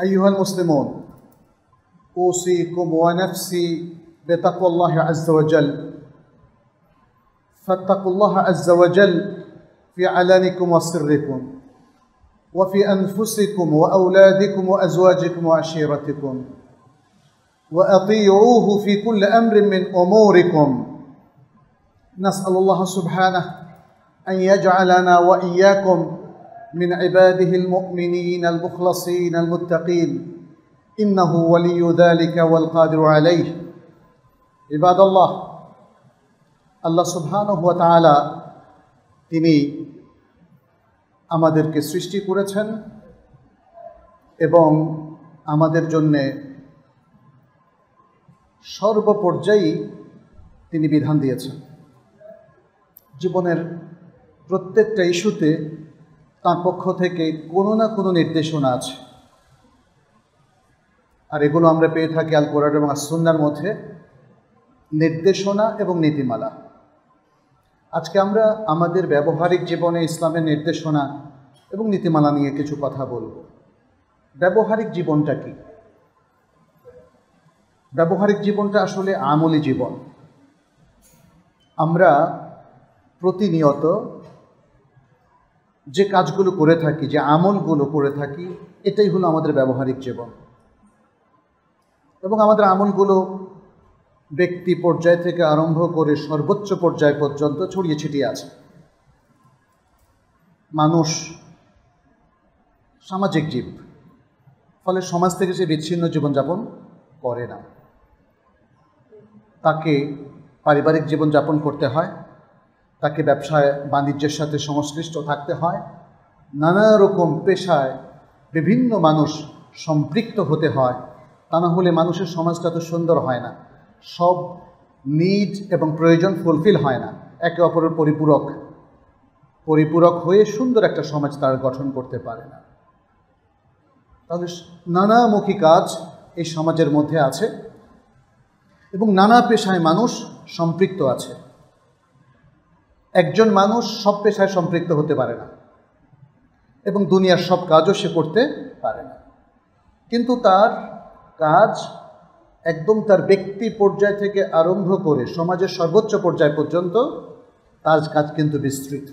أيها المسلمون أوصيكم ونفسي بتقوى الله عز وجل فاتقوا الله عز وجل في علانكم وسركم وفي أنفسكم وأولادكم وأزواجكم وعشيرتكم وأطيعوه في كل أمر من أموركم نسأل الله سبحانه أن يجعلنا وإياكم من عباده المؤمنين المخلصين المتقين إنه ولي ذلك والقادر عليه عباد الله আল্লাহ সুবহানহ তাআলা তিনি আমাদেরকে সৃষ্টি করেছেন এবং আমাদের জন্যে সর্বপর্যায়ী তিনি বিধান দিয়েছেন জীবনের প্রত্যেকটা ইস্যুতে তার পক্ষ থেকে কোনো না কোনো নির্দেশনা আছে আর এগুলো আমরা পেয়ে থাকি আল কোরআন এবং আসন্নার মধ্যে নির্দেশনা এবং নীতিমালা আজকে আমরা আমাদের ব্যবহারিক জীবনে ইসলামের নির্দেশনা এবং নীতিমালা নিয়ে কিছু কথা বলব ব্যবহারিক জীবনটা কি ব্যবহারিক জীবনটা আসলে আমলি জীবন আমরা প্রতিনিয়ত যে কাজগুলো করে থাকি যে আমলগুলো করে থাকি এটাই হলো আমাদের ব্যবহারিক জীবন এবং আমাদের আমলগুলো ব্যক্তি পর্যায় থেকে আরম্ভ করে সর্বোচ্চ পর্যায় পর্যন্ত ছড়িয়ে ছিটিয়ে আছে মানুষ সামাজিক জীব ফলে সমাজ থেকে সে বিচ্ছিন্ন জীবনযাপন করে না তাকে পারিবারিক জীবনযাপন করতে হয় তাকে ব্যবসায় বাণিজ্যের সাথে সংশ্লিষ্ট থাকতে হয় নানা রকম পেশায় বিভিন্ন মানুষ সম্পৃক্ত হতে হয় তা না হলে মানুষের সমাজটা তো সুন্দর হয় না সব নিড এবং প্রয়োজন ফুলফিল হয় না একে অপরের পরিপূরক পরিপূরক হয়ে সুন্দর একটা সমাজ তার গঠন করতে পারে না তাহলে নানামুখী কাজ এই সমাজের মধ্যে আছে এবং নানা পেশায় মানুষ সম্পৃক্ত আছে একজন মানুষ সব পেশায় সম্পৃক্ত হতে পারে না এবং দুনিয়ার সব কাজও সে করতে পারে না কিন্তু তার কাজ একদম তার ব্যক্তি পর্যায় থেকে আরম্ভ করে সমাজের সর্বোচ্চ পর্যায় পর্যন্ত তার কাজ কিন্তু বিস্তৃত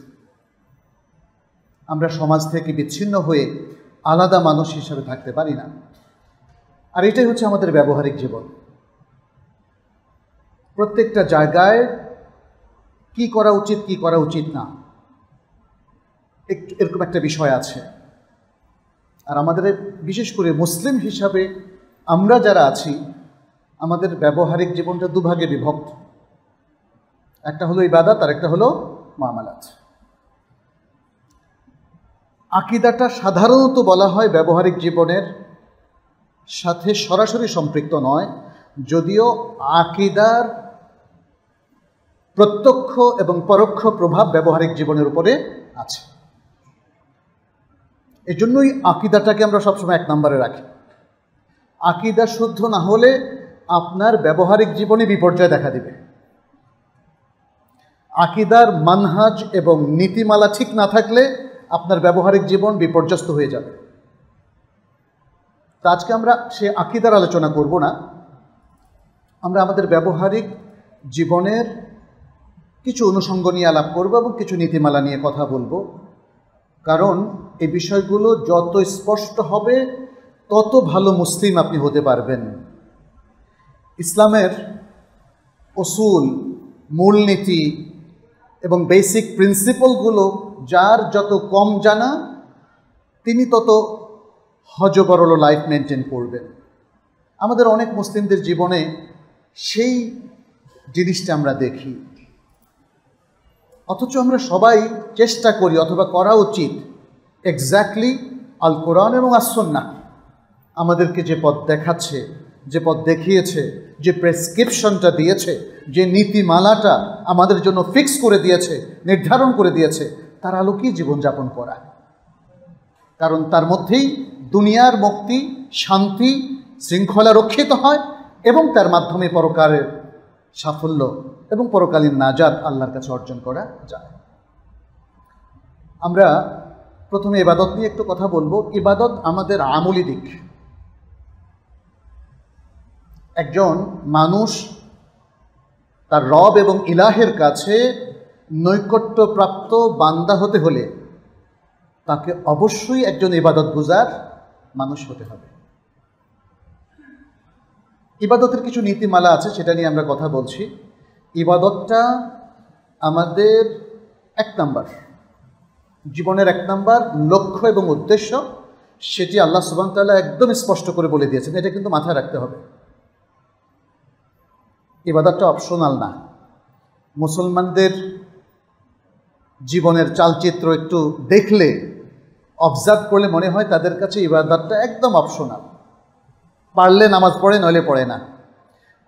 আমরা সমাজ থেকে বিচ্ছিন্ন হয়ে আলাদা মানুষ হিসাবে থাকতে পারি না আর এটাই হচ্ছে আমাদের ব্যবহারিক জীবন প্রত্যেকটা জায়গায় কি করা উচিত কি করা উচিত না একটু এরকম একটা বিষয় আছে আর আমাদের বিশেষ করে মুসলিম হিসাবে আমরা যারা আছি আমাদের ব্যবহারিক জীবনটা দুভাগে বিভক্ত একটা হলো ইবাদাত আর একটা হলো মামালাত আকিদাটা সাধারণত বলা হয় ব্যবহারিক জীবনের সাথে সরাসরি সম্পৃক্ত নয় যদিও আকিদার প্রত্যক্ষ এবং পরোক্ষ প্রভাব ব্যবহারিক জীবনের উপরে আছে এই জন্যই আকিদাটাকে আমরা সবসময় এক নম্বরে রাখি আকিদা শুদ্ধ না হলে আপনার ব্যবহারিক জীবনে বিপর্যয় দেখা দিবে আকিদার মানহাজ এবং নীতিমালা ঠিক না থাকলে আপনার ব্যবহারিক জীবন বিপর্যস্ত হয়ে যাবে তা আজকে আমরা সে আকিদার আলোচনা করব না আমরা আমাদের ব্যবহারিক জীবনের কিছু অনুষঙ্গ নিয়ে আলাপ করবো এবং কিছু নীতিমালা নিয়ে কথা বলবো কারণ এই বিষয়গুলো যত স্পষ্ট হবে তত ভালো মুসলিম আপনি হতে পারবেন ইসলামের অসুল মূলনীতি এবং বেসিক প্রিন্সিপলগুলো যার যত কম জানা তিনি তত হজবরল লাইফ মেনটেন করবেন আমাদের অনেক মুসলিমদের জীবনে সেই জিনিসটা আমরা দেখি অথচ আমরা সবাই চেষ্টা করি অথবা করা উচিত এক্স্যাক্টলি আল কোরআন এবং আসন্না আমাদেরকে যে পথ দেখাচ্ছে যে পথ দেখিয়েছে যে প্রেসক্রিপশনটা দিয়েছে যে নীতিমালাটা আমাদের জন্য ফিক্স করে দিয়েছে নির্ধারণ করে দিয়েছে তার আলোকেই জীবনযাপন করা কারণ তার মধ্যেই দুনিয়ার মুক্তি শান্তি শৃঙ্খলা রক্ষিত হয় এবং তার মাধ্যমে পরকারের সাফল্য এবং পরকালীন নাজাদ আল্লাহর কাছে অর্জন করা যায় আমরা প্রথমে এবাদত নিয়ে একটু কথা বলবো ইবাদত আমাদের আমলি দিক একজন মানুষ তার রব এবং ইলাহের কাছে নৈকট্যপ্রাপ্ত বান্দা হতে হলে তাকে অবশ্যই একজন ইবাদত গুজার মানুষ হতে হবে ইবাদতের কিছু নীতিমালা আছে সেটা নিয়ে আমরা কথা বলছি ইবাদতটা আমাদের এক নাম্বার জীবনের এক নাম্বার লক্ষ্য এবং উদ্দেশ্য সেটি আল্লাহ সুবাহতাল্লাহ একদম স্পষ্ট করে বলে দিয়েছেন এটা কিন্তু মাথায় রাখতে হবে ইবাদতটা অপশনাল না মুসলমানদের জীবনের চালচিত্র একটু দেখলে অবজার্ভ করলে মনে হয় তাদের কাছে ইবাদতটা একদম অপশনাল পারলে নামাজ পড়ে নইলে পড়ে না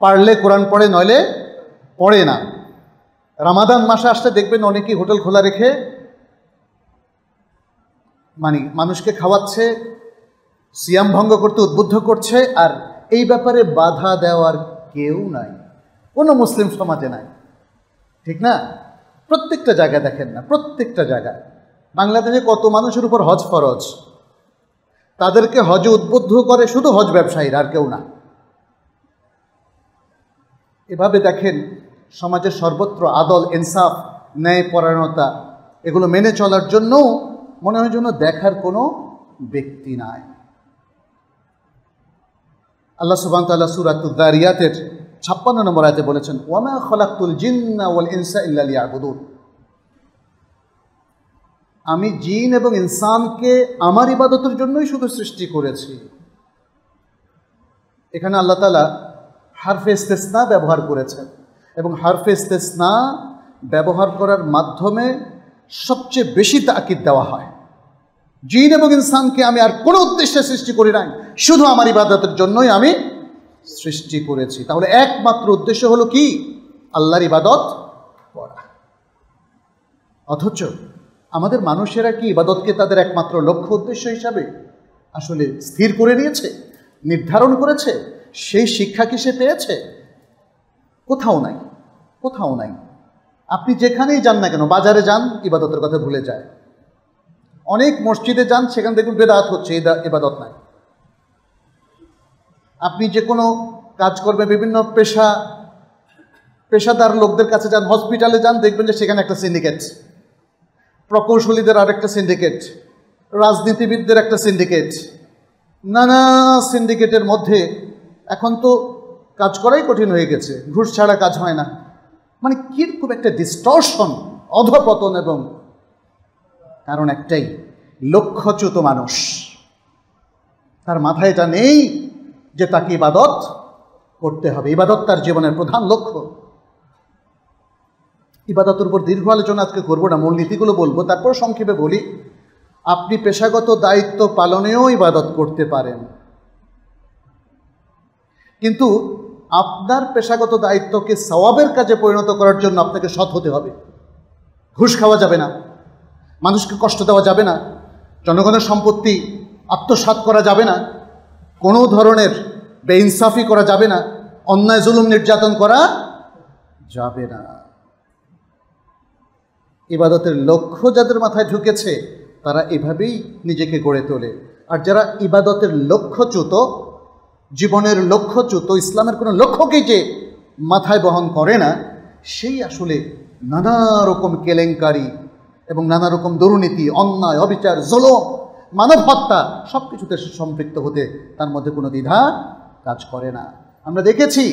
পারলে কোরআন পড়ে নইলে পড়ে না রামাদান মাসে আসতে দেখবেন অনেকেই হোটেল খোলা রেখে মানে মানুষকে খাওয়াচ্ছে সিয়াম ভঙ্গ করতে উদ্বুদ্ধ করছে আর এই ব্যাপারে বাধা দেওয়ার কেউ নাই কোনো মুসলিম সমাজে নাই ঠিক না প্রত্যেকটা জায়গা দেখেন না প্রত্যেকটা জায়গায় বাংলাদেশে কত মানুষের উপর হজ ফরজ তাদেরকে হজে উদ্বুদ্ধ করে শুধু হজ ব্যবসায়ীরা আর কেউ না এভাবে দেখেন সমাজের সর্বত্র আদল ইনসাফ ন্যায় পরায়ণতা এগুলো মেনে চলার জন্যও মনে হয় জন্য দেখার কোনো ব্যক্তি নাই আল্লাহ সুবান তাল্লাহ সুরাতুদ্দারিয়াতের ছাপ্পান্ন নম্বর আয়তে বলেছেন ওয়ামা খলাকুল জিন্না ওয়াল ইনসা ইল্লা ইয়াবুদুন আমি জিন এবং ইনসানকে আমার ইবাদতের জন্যই শুধু সৃষ্টি করেছি এখানে আল্লাহ তালা হারফে ইস্তেসনা ব্যবহার করেছেন এবং হারফে ইস্তেসনা ব্যবহার করার মাধ্যমে সবচেয়ে বেশি তাকিদ দেওয়া হয় জিন এবং ইনসানকে আমি আর কোনো উদ্দেশ্যে সৃষ্টি করি নাই শুধু আমার ইবাদতের জন্যই আমি সৃষ্টি করেছি তাহলে একমাত্র উদ্দেশ্য হলো কি আল্লাহর ইবাদত করা অথচ আমাদের মানুষেরা কি ইবাদতকে তাদের একমাত্র লক্ষ্য উদ্দেশ্য হিসাবে আসলে স্থির করে নিয়েছে নির্ধারণ করেছে সেই শিক্ষা কি সে পেয়েছে কোথাও নাই কোথাও নাই আপনি যেখানেই যান না কেন বাজারে যান ইবাদতের কথা ভুলে যায় অনেক মসজিদে যান সেখান থেকে বেদাত হচ্ছে ইবাদত নাই আপনি যে কোনো কাজকর্মে বিভিন্ন পেশা পেশাদার লোকদের কাছে যান হসপিটালে যান দেখবেন যে সেখানে একটা সিন্ডিকেট প্রকৌশলীদের আরেকটা সিন্ডিকেট রাজনীতিবিদদের একটা সিন্ডিকেট নানা সিন্ডিকেটের মধ্যে এখন তো কাজ করাই কঠিন হয়ে গেছে ঘুষ ছাড়া কাজ হয় না মানে কীরকম একটা ডিস্টর্শন অধপতন এবং কারণ একটাই লক্ষ্যচ্যুত মানুষ তার মাথায় এটা নেই যে তাকে ইবাদত করতে হবে ইবাদত তার জীবনের প্রধান লক্ষ্য ইবাদতের উপর দীর্ঘ আলোচনা আজকে করবো না মূল নীতিগুলো বলবো তারপর সংক্ষেপে বলি আপনি পেশাগত দায়িত্ব পালনেও ইবাদত করতে পারেন কিন্তু আপনার পেশাগত দায়িত্বকে সওয়াবের কাজে পরিণত করার জন্য আপনাকে সৎ হতে হবে ঘুষ খাওয়া যাবে না মানুষকে কষ্ট দেওয়া যাবে না জনগণের সম্পত্তি আত্মসাত করা যাবে না কোনো ধরনের বেইনসাফি করা যাবে না অন্যায় জুলুম নির্যাতন করা যাবে না ইবাদতের লক্ষ্য যাদের মাথায় ঢুকেছে তারা এভাবেই নিজেকে গড়ে তোলে আর যারা ইবাদতের লক্ষ্যচ্যুত জীবনের লক্ষ্যচ্যুত ইসলামের কোনো লক্ষ্যকে যে মাথায় বহন করে না সেই আসলে নানা রকম কেলেঙ্কারি এবং নানা রকম দুর্নীতি অন্যায় অবিচার জলম মানব হত্যা সব কিছুতে সম্পৃক্ত হতে তার মধ্যে কোনো দ্বিধা কাজ করে না আমরা দেখেছি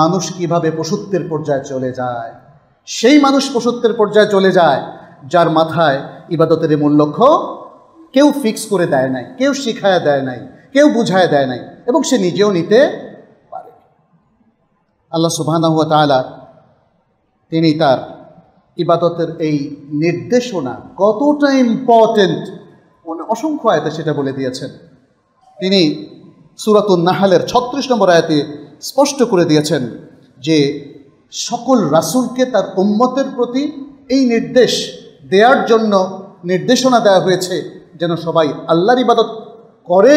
মানুষ কিভাবে পশুত্বের পর্যায়ে চলে যায় সেই মানুষ পশুত্বের পর্যায়ে চলে যায় যার মাথায় ইবাদতের মূল লক্ষ্য কেউ ফিক্স করে দেয় নাই কেউ শিখায় দেয় নাই কেউ বুঝায় দেয় নাই এবং সে নিজেও নিতে পারে আল্লাহ সুবাহ তিনি তার ইবাদতের এই নির্দেশনা কতটা ইম্পর্টেন্ট অসংখ্য আয়তে সেটা বলে দিয়েছেন তিনি সুরাতুন নাহালের ছত্রিশ নম্বর আয়াতে স্পষ্ট করে দিয়েছেন যে সকল রাসুলকে তার উম্মতের প্রতি এই নির্দেশ দেওয়ার জন্য নির্দেশনা দেওয়া হয়েছে যেন সবাই আল্লাহর ইবাদত করে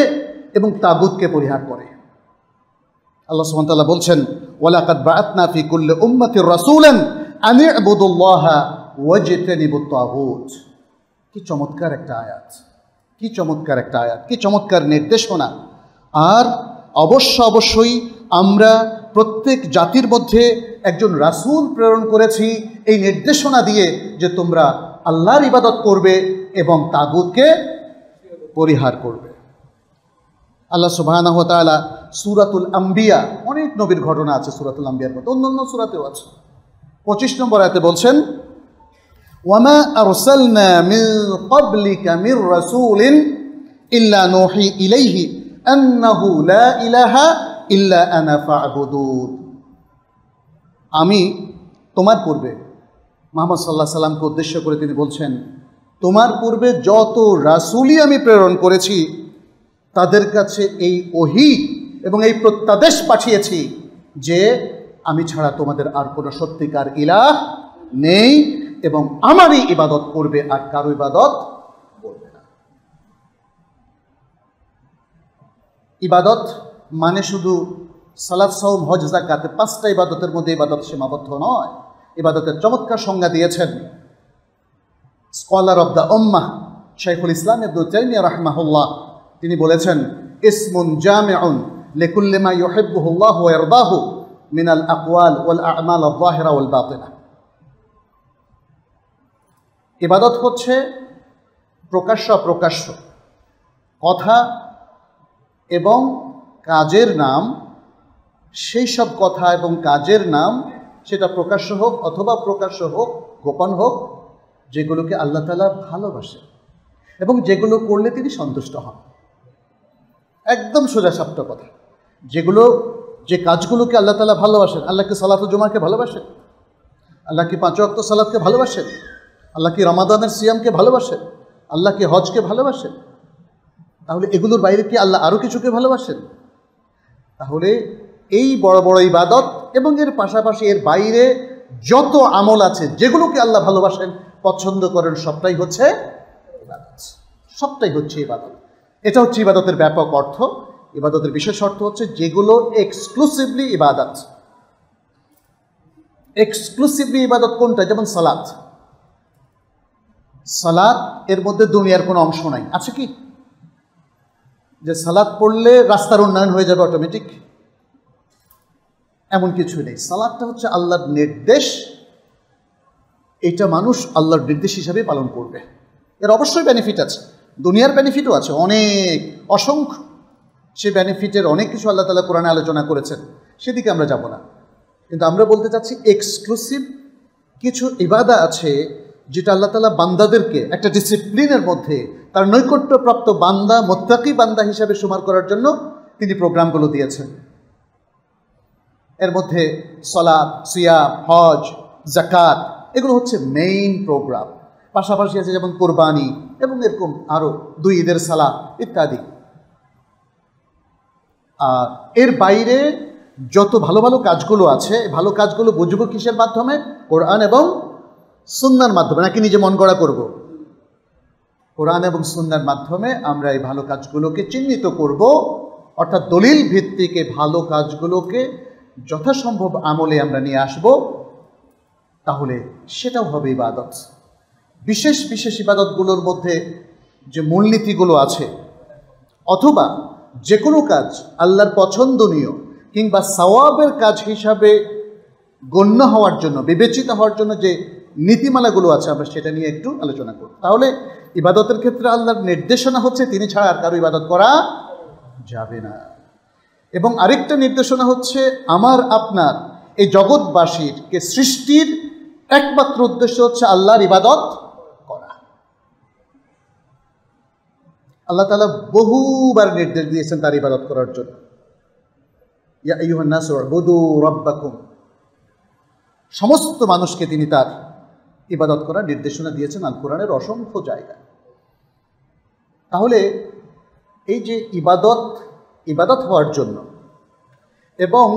এবং তাগুদকে পরিহার করে আল্লাহ সুমতাল্লাহ বলছেন ওয়ালাকাত বায়াতনা ফি কুল্লি উম্মতির রাসূলান আন ইবুদুল্লাহ ওয়াজতানিবুত তাগুত কি চমৎকার একটা আয়াত কি চমৎকার একটা আয়াত কি চমৎকার নির্দেশনা আর অবশ্য অবশ্যই আমরা প্রত্যেক জাতির মধ্যে একজন রাসুল প্রেরণ করেছি এই নির্দেশনা দিয়ে যে তোমরা আল্লাহর ইবাদত করবে এবং তাগুদকে পরিহার করবে আল্লাহ সুবাহ সুরাতুল আম্বিয়া অনেক নবীর ঘটনা আছে সুরাতুল আম্বিয়ার মধ্যে অন্য অন্য সুরাতেও আছে পঁচিশ নম্বর আয়তে বলছেন ওয়ামা আরসালনা মিন ক্বাবলিকা মির রাসূলিন ইল্লা নূহি ইলাইহি আন্নাহু লা ইলাহা ইল্লা আনাফা আমি তোমার পূর্বে মোহাম্মদ সাল্লাহ সাল্লামকে উদ্দেশ্য করে তিনি বলছেন তোমার পূর্বে যত রাসুলই আমি প্রেরণ করেছি তাদের কাছে এই ওহি এবং এই প্রত্যাদেশ পাঠিয়েছি যে আমি ছাড়া তোমাদের আর কোনো সত্যিকার ইলা নেই এবং আমারই ইবাদত করবে আর কারো ইবাদত করবে না ইবাদত মানে শুধু সালাদ সৌম হজ জাকাতে পাঁচটা ইবাদতের মধ্যে ইবাদত সীমাবদ্ধ নয় ইবাদতের চমৎকার সংজ্ঞা দিয়েছেন স্কলার অব দ্য ওম্মা শেখুল ইসলাম ইবদুতাইমিয়া রাহমাহুল্লাহ তিনি বলেছেন ইসমুন জামিউন লিকুল্লিমা ইউহিব্বুহুল্লাহু ওয়া ইয়ারদাহু মিনাল আকওয়াল ওয়াল আ'মাল আয-যাহিরা ইবাদত হচ্ছে প্রকাশ্য অপ্রকাশ্য কথা এবং কাজের নাম সেই সব কথা এবং কাজের নাম সেটা প্রকাশ্য হোক অথবা প্রকাশ্য হোক গোপন হোক যেগুলোকে আল্লাহ তালা ভালোবাসে এবং যেগুলো করলে তিনি সন্তুষ্ট হন একদম সাপ্ত কথা যেগুলো যে কাজগুলোকে আল্লাহ তালা ভালোবাসেন আল্লাহকে সালাত জুমাকে ভালোবাসেন আল্লাহ কি পাঁচ অক্ত সালাদকে ভালোবাসেন আল্লাহ কি রমাদানের সিয়ামকে ভালোবাসেন আল্লাহ কি হজকে ভালোবাসেন তাহলে এগুলোর বাইরে কি আল্লাহ আরও কিছুকে ভালোবাসেন তাহলে এই বড় বড় ইবাদত এবং এর পাশাপাশি এর বাইরে যত আমল আছে যেগুলোকে আল্লাহ ভালোবাসেন পছন্দ করেন সবটাই হচ্ছে ইবাদত সবটাই হচ্ছে ইবাদত এটা হচ্ছে ইবাদতের ব্যাপক অর্থ ইবাদতের বিশেষ অর্থ হচ্ছে যেগুলো এক্সক্লুসিভলি ইবাদত এক্সক্লুসিভলি ইবাদত কোনটা যেমন সালাদ সালাদ এর মধ্যে দুনিয়ার কোনো অংশ নাই আছে কি যে সালাদ পড়লে রাস্তার উন্নয়ন হয়ে যাবে অটোমেটিক এমন কিছু নেই সালাদটা হচ্ছে আল্লাহর নির্দেশ এটা মানুষ আল্লাহর নির্দেশ হিসাবে পালন করবে এর অবশ্যই বেনিফিট আছে দুনিয়ার বেনিফিটও আছে অনেক অসংখ্য সে বেনিফিটের অনেক কিছু আল্লাহ তালা কোরআনে আলোচনা করেছেন সেদিকে আমরা যাব না কিন্তু আমরা বলতে চাচ্ছি এক্সক্লুসিভ কিছু ইবাদা আছে যেটা আল্লাহ তালা বান্দাদেরকে একটা ডিসিপ্লিনের মধ্যে তার নৈকট্যপ্রাপ্ত বান্দা মোত্তাকি বান্দা হিসাবে সুমার করার জন্য তিনি প্রোগ্রামগুলো দিয়েছেন এর মধ্যে সলা সিয়া হজ জাকাত এগুলো হচ্ছে মেইন প্রোগ্রাম পাশাপাশি আছে যেমন কোরবানি এবং এরকম আরও দুই ঈদের সালা ইত্যাদি আর এর বাইরে যত ভালো ভালো কাজগুলো আছে ভালো কাজগুলো বুঝবো কিসের মাধ্যমে কোরআন এবং সুন্নার মাধ্যমে নাকি নিজে মন গড়া করবো কোরআন এবং সুন্নার মাধ্যমে আমরা এই ভালো কাজগুলোকে চিহ্নিত করব অর্থাৎ দলিল ভিত্তিকে ভালো কাজগুলোকে যথাসম্ভব আমলে আমরা নিয়ে আসব তাহলে সেটাও হবে ইবাদত বিশেষ বিশেষ ইবাদতগুলোর মধ্যে যে মূলনীতিগুলো আছে অথবা যে কোনো কাজ আল্লাহর পছন্দনীয় কিংবা সওয়াবের কাজ হিসাবে গণ্য হওয়ার জন্য বিবেচিত হওয়ার জন্য যে নীতিমালাগুলো আছে আমরা সেটা নিয়ে একটু আলোচনা করব তাহলে ইবাদতের ক্ষেত্রে আল্লাহর নির্দেশনা হচ্ছে তিনি ছাড়া আর কারো ইবাদত করা যাবে না এবং আরেকটা নির্দেশনা হচ্ছে আমার আপনার এই জগৎবাসীর কে সৃষ্টির একমাত্র উদ্দেশ্য হচ্ছে আল্লাহর ইবাদত করা আল্লাহ তালা বহুবার নির্দেশ দিয়েছেন তার ইবাদত করার জন্য ইয়া ইউহান্নাস রব্বাকুম সমস্ত মানুষকে তিনি তার ইবাদত করার নির্দেশনা দিয়েছেন আল কোরআনের অসংখ্য জায়গায় তাহলে এই যে ইবাদত ইবাদত হওয়ার জন্য এবং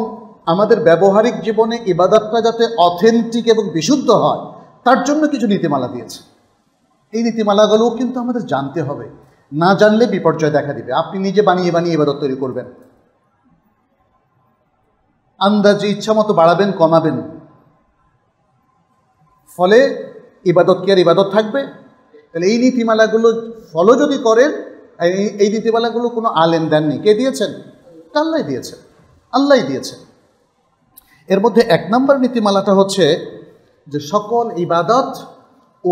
আমাদের ব্যবহারিক জীবনে ইবাদতটা যাতে অথেন্টিক এবং বিশুদ্ধ হয় তার জন্য কিছু নীতিমালা দিয়েছে এই নীতিমালাগুলোও কিন্তু আমাদের জানতে হবে না জানলে বিপর্যয় দেখা দিবে আপনি নিজে বানিয়ে বানিয়ে ইবাদত তৈরি করবেন আন্দাজে ইচ্ছা মতো বাড়াবেন কমাবেন ফলে ইবাদত কি আর ইবাদত থাকবে তাহলে এই নীতিমালাগুলো ফলো যদি করেন এই নীতিমালাগুলো কোনো আলেন দেননি কে দিয়েছেন আল্লাহ দিয়েছেন আল্লাহ দিয়েছেন এর মধ্যে এক নম্বর নীতিমালাটা হচ্ছে যে সকল ইবাদত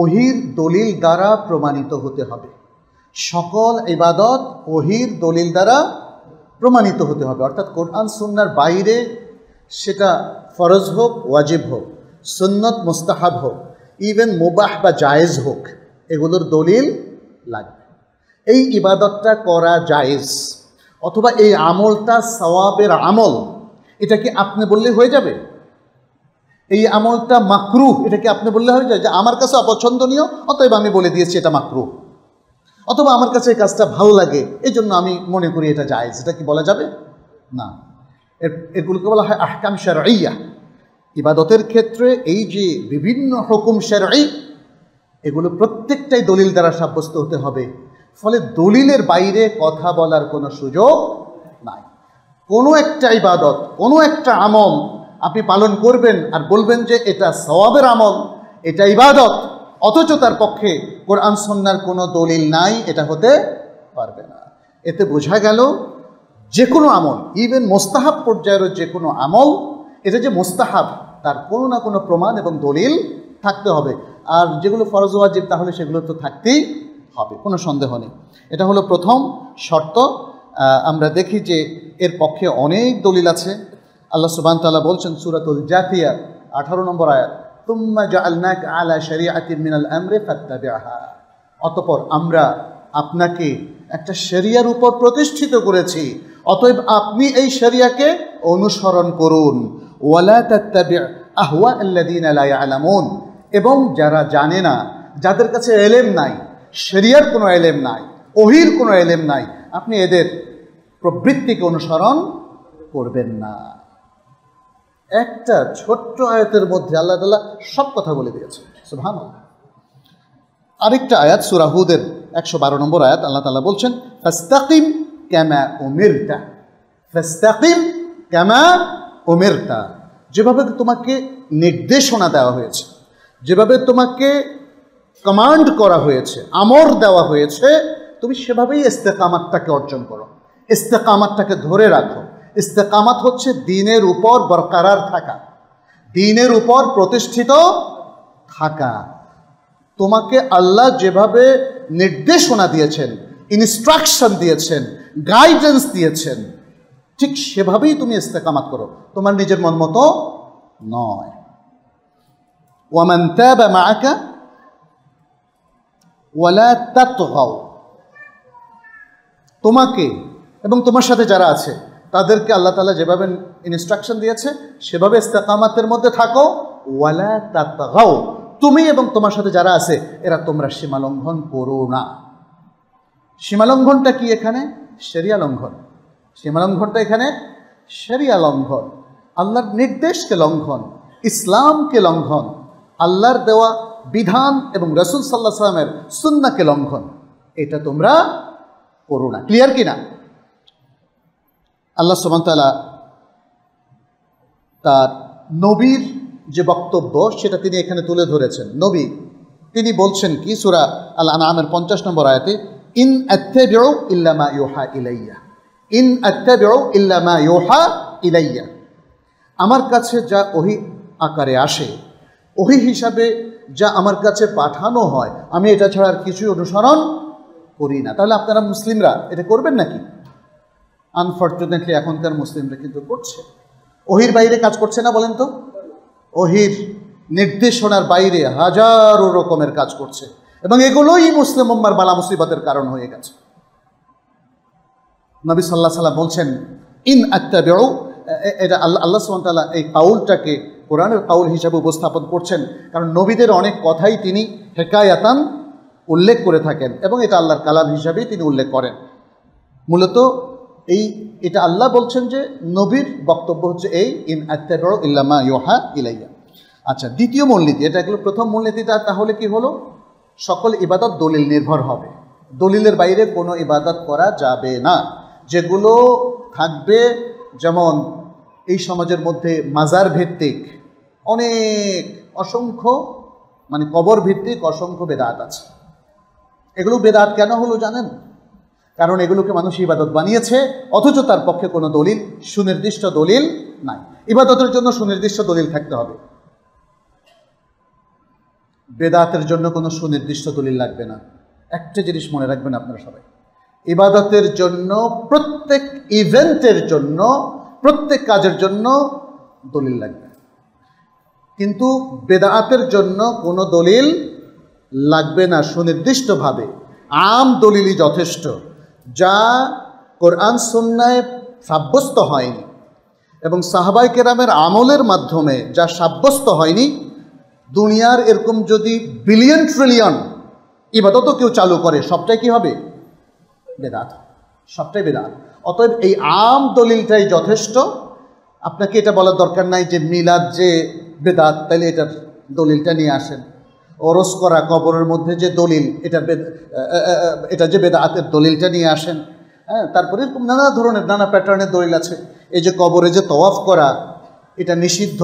ওহির দলিল দ্বারা প্রমাণিত হতে হবে সকল ইবাদত ওহির দলিল দ্বারা প্রমাণিত হতে হবে অর্থাৎ কোরআন সুন্নার বাইরে সেটা ফরজ হোক ওয়াজিব হোক সুন্নত মোস্তাহাব হোক ইভেন মুবাহ বা জায়েজ হোক এগুলোর দলিল লাগবে এই ইবাদতটা করা জায়েজ অথবা এই আমলটা সওয়াবের আমল এটা কি আপনি বললে হয়ে যাবে এই আমলটা মাকরু এটা কি আপনি বললে হয়ে যাবে যে আমার কাছে অপছন্দনীয় অতএব আমি বলে দিয়েছি এটা মাকরু অথবা আমার কাছে এই কাজটা ভালো লাগে এই জন্য আমি মনে করি এটা জায়েজ এটা কি বলা যাবে না এগুলোকে বলা হয় আহকাম শারইয়া ইবাদতের ক্ষেত্রে এই যে বিভিন্ন হুকুম শেরাই এগুলো প্রত্যেকটাই দলিল দ্বারা সাব্যস্ত হতে হবে ফলে দলিলের বাইরে কথা বলার কোনো সুযোগ নাই কোনো একটা ইবাদত কোনো একটা আমল আপনি পালন করবেন আর বলবেন যে এটা সওয়াবের আমল এটা ইবাদত অথচ তার পক্ষে কোরআন সন্ন্যার কোনো দলিল নাই এটা হতে পারবে না এতে বোঝা গেল যে কোনো আমল ইভেন মোস্তাহাব পর্যায়ের যে কোনো আমল এটা যে মোস্তাহাব তার কোনো না কোনো প্রমাণ এবং দলিল থাকতে হবে আর যেগুলো ফরজ ওয়াজিব তাহলে সেগুলো তো থাকতেই হবে কোনো সন্দেহ নেই এটা হলো প্রথম শর্ত আমরা দেখি যে এর পক্ষে অনেক দলিল আছে আল্লাহ সুবান তাল্লাহ বলছেন সুরাতুল জাতিয়া আঠারো নম্বর আয়াত তুম্মা জালনাক আলা শরিয়াতি মিনাল আমরে অতপর আমরা আপনাকে একটা শরিয়ার উপর প্রতিষ্ঠিত করেছি অতএব আপনি এই শরিয়াকে অনুসরণ করুন ওয়ালা এবং যারা জানে না যাদের কাছে এলেম নাই শরিয়ার কোনো এলেম নাই অহির কোনো এলেম নাই আপনি এদের প্রবৃত্তিকে অনুসরণ করবেন না একটা ছোট্ট আয়াতের মধ্যে আল্লাহ তাল্লাহ সব কথা বলে দিয়েছে ভালো আরেকটা আয়াত সুরাহুদের একশো বারো নম্বর আয়াত আল্লাহ তালা বলছেন ফাস্তাকিম ক্যামা ওমিরটা ফাস্তাকিম ক্যামা ওমেরতা যেভাবে তোমাকে নির্দেশনা দেওয়া হয়েছে যেভাবে তোমাকে কমান্ড করা হয়েছে আমর দেওয়া হয়েছে তুমি সেভাবেই ইস্তেকামাতটাকে অর্জন করো ইস্তেকামাতটাকে ধরে রাখো ইস্তেকামাত হচ্ছে দিনের উপর বরকরার থাকা দিনের উপর প্রতিষ্ঠিত থাকা তোমাকে আল্লাহ যেভাবে নির্দেশনা দিয়েছেন ইনস্ট্রাকশন দিয়েছেন গাইডেন্স দিয়েছেন ঠিক সেভাবেই তুমি ইস্তেকামাত করো তোমার নিজের মন মতো নয় ওয়ামান তোমাকে এবং তোমার সাথে যারা আছে তাদেরকে আল্লাহ তালা যেভাবে ইনস্ট্রাকশন দিয়েছে সেভাবে ইস্তেকামাতের মধ্যে থাকো ওয়ালা তাতগাও তুমি এবং তোমার সাথে যারা আছে এরা তোমরা সীমালঙ্ঘন করো না সীমালঙ্ঘনটা কি এখানে সেরিয়া লঙ্ঘন সীমালঙ্ঘনটা এখানে সেরিয়া লঙ্ঘন আল্লাহর নির্দেশকে লঙ্ঘন ইসলামকে লঙ্ঘন আল্লাহর দেওয়া বিধান এবং রসুল সাল্লাহ সাল্লামের সুন্নাকে লঙ্ঘন এটা তোমরা করো না ক্লিয়ার কি না আল্লাহ সুমতালা তার নবীর যে বক্তব্য সেটা তিনি এখানে তুলে ধরেছেন নবী তিনি বলছেন কি সুরা আল্লাহ আনামের পঞ্চাশ নম্বর আয়াতে ইন ইল্লামা ইউহা ইলাইয়া ইন আত্যাবেও ইল্লামা ইউহা ইলাইয়া আমার কাছে যা ওহি আকারে আসে ওহি হিসাবে যা আমার কাছে পাঠানো হয় আমি এটা ছাড়া আর কিছুই অনুসরণ করি না তাহলে আপনারা মুসলিমরা এটা করবেন নাকি আনফর্চুনেটলি এখনকার মুসলিমরা কিন্তু করছে ওহির বাইরে কাজ করছে না বলেন তো ওহির নির্দেশনার বাইরে হাজারো রকমের কাজ করছে এবং এগুলোই মুসলিম উম্মার বালা মুসিবতের কারণ হয়ে গেছে নবী সাল্লাহ সাল্লাহ বলছেন ইন আত্মা বেউ এটা আল্লাহ আল্লাহ সুমতাল্লাহ এই পাউলটাকে কোরআনের পাউল হিসাবে উপস্থাপন করছেন কারণ নবীদের অনেক কথাই তিনি হেকায়াতান উল্লেখ করে থাকেন এবং এটা আল্লাহর কালাম হিসাবেই তিনি উল্লেখ করেন মূলত এই এটা আল্লাহ বলছেন যে নবীর বক্তব্য হচ্ছে এই ইন আত্মার ইল্লামা ইয়োহা ইলাইয়া আচ্ছা দ্বিতীয় মূলনীতি এটা এগুলো প্রথম মূলনীতিটা তাহলে কি হলো সকল ইবাদত দলিল নির্ভর হবে দলিলের বাইরে কোনো ইবাদত করা যাবে না যেগুলো থাকবে যেমন এই সমাজের মধ্যে মাজার ভিত্তিক অনেক অসংখ্য মানে কবর ভিত্তিক অসংখ্য বেদাত আছে এগুলো বেদাত কেন হলো জানেন কারণ এগুলোকে মানুষ ইবাদত বানিয়েছে অথচ তার পক্ষে কোনো দলিল সুনির্দিষ্ট দলিল নাই ইবাদতের জন্য সুনির্দিষ্ট দলিল থাকতে হবে বেদাতের জন্য কোনো সুনির্দিষ্ট দলিল লাগবে না একটা জিনিস মনে রাখবেন আপনারা সবাই ইবাদতের জন্য প্রত্যেক ইভেন্টের জন্য প্রত্যেক কাজের জন্য দলিল লাগবে কিন্তু বেদাতের জন্য কোনো দলিল লাগবে না সুনির্দিষ্টভাবে আম দলিলই যথেষ্ট যা কোরআন সন্ন্যায় সাব্যস্ত হয়নি এবং সাহাবাই কেরামের আমলের মাধ্যমে যা সাব্যস্ত হয়নি দুনিয়ার এরকম যদি বিলিয়ন ট্রিলিয়ন ইবাদতও কেউ চালু করে সবটাই কি হবে বেদাত সবটাই বেদাত অতএব এই আম দলিলটাই যথেষ্ট আপনাকে এটা বলার দরকার নাই যে মিলাদ যে বেদাত তাহলে এটার দলিলটা নিয়ে আসেন ওরস করা কবরের মধ্যে যে দলিল এটা এটা যে বেদাতের দলিলটা নিয়ে আসেন হ্যাঁ তারপরে এরকম নানা ধরনের নানা প্যাটার্নের দলিল আছে এই যে কবরে যে তওয়াফ করা এটা নিষিদ্ধ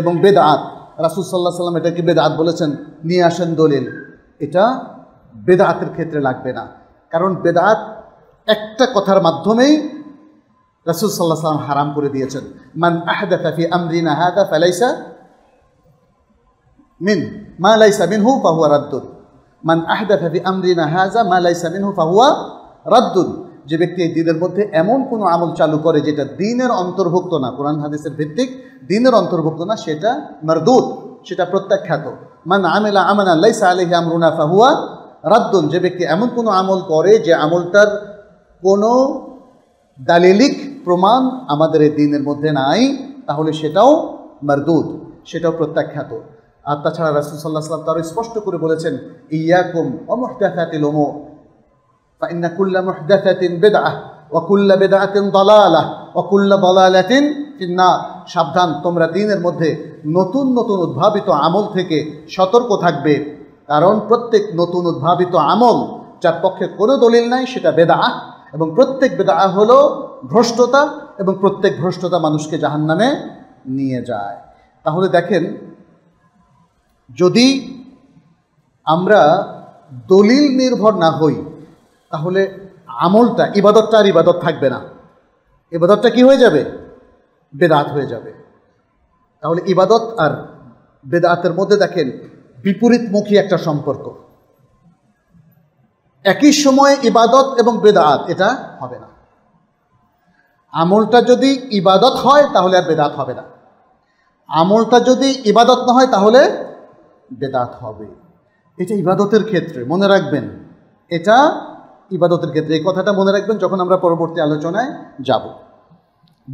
এবং বেদাত রাসুল সাল্লাহ সাল্লাম এটাকে বেদাত বলেছেন নিয়ে আসেন দলিল এটা বেদাতের ক্ষেত্রে লাগবে না কারণ বেদাত একটা কথার মাধ্যমেই রাসুল সাল্লাহ সাল্লাম হারাম করে দিয়েছেন মান আহাদা তাফি আমরিন আহাদা ফেলাইসা মিন মা লাইসা হু ফাহুয়া রাদ্দুন মান আহদা তাফি আমরিন হাজা মা লাইসা হু ফাহুয়া রাদ্দুন যে ব্যক্তি এই দিনের মধ্যে এমন কোনো আমল চালু করে যেটা দিনের অন্তর্ভুক্ত না কোরআন হাদিসের ভিত্তিক দিনের অন্তর্ভুক্ত না সেটা মারদুদ সেটা প্রত্যাখ্যাত মান আমেলা আমানা লাইসা আলহি আমরুনা ফাহুয়া রাদ্দন যে ব্যক্তি এমন কোনো আমল করে যে আমলটার কোনো দালিলিক প্রমাণ আমাদের এই দিনের মধ্যে নাই তাহলে সেটাও মারদুদ সেটাও প্রত্যাখ্যাত আর তাছাড়া সাল্লাহ সাল্লাম তারও স্পষ্ট করে বলেছেন ইয়াকুম অমহদাতিল ওমো فإن كل محدثة بدعة বেদাতিন بدعة ضلالة وكل ضلالة সাবধান তোমরা দিনের মধ্যে নতুন নতুন উদ্ভাবিত আমল থেকে সতর্ক থাকবে কারণ প্রত্যেক নতুন উদ্ভাবিত আমল যার পক্ষে কোনো দলিল নাই সেটা বেদা এবং প্রত্যেক বেদা হলো ভ্রষ্টতা এবং প্রত্যেক ভ্রষ্টতা মানুষকে জাহান নামে নিয়ে যায় তাহলে দেখেন যদি আমরা দলিল নির্ভর না হই তাহলে আমলটা ইবাদতটা আর ইবাদত থাকবে না ইবাদতটা কি হয়ে যাবে বেদাত হয়ে যাবে তাহলে ইবাদত আর বেদাতের মধ্যে দেখেন বিপরীতমুখী একটা সম্পর্ক একই সময়ে ইবাদত এবং বেদাত এটা হবে না আমলটা যদি ইবাদত হয় তাহলে আর বেদাত হবে না আমলটা যদি ইবাদত না হয় তাহলে বেদাত হবে এটা ইবাদতের ক্ষেত্রে মনে রাখবেন এটা ইবাদতের ক্ষেত্রে এই কথাটা মনে রাখবেন যখন আমরা পরবর্তী আলোচনায় যাব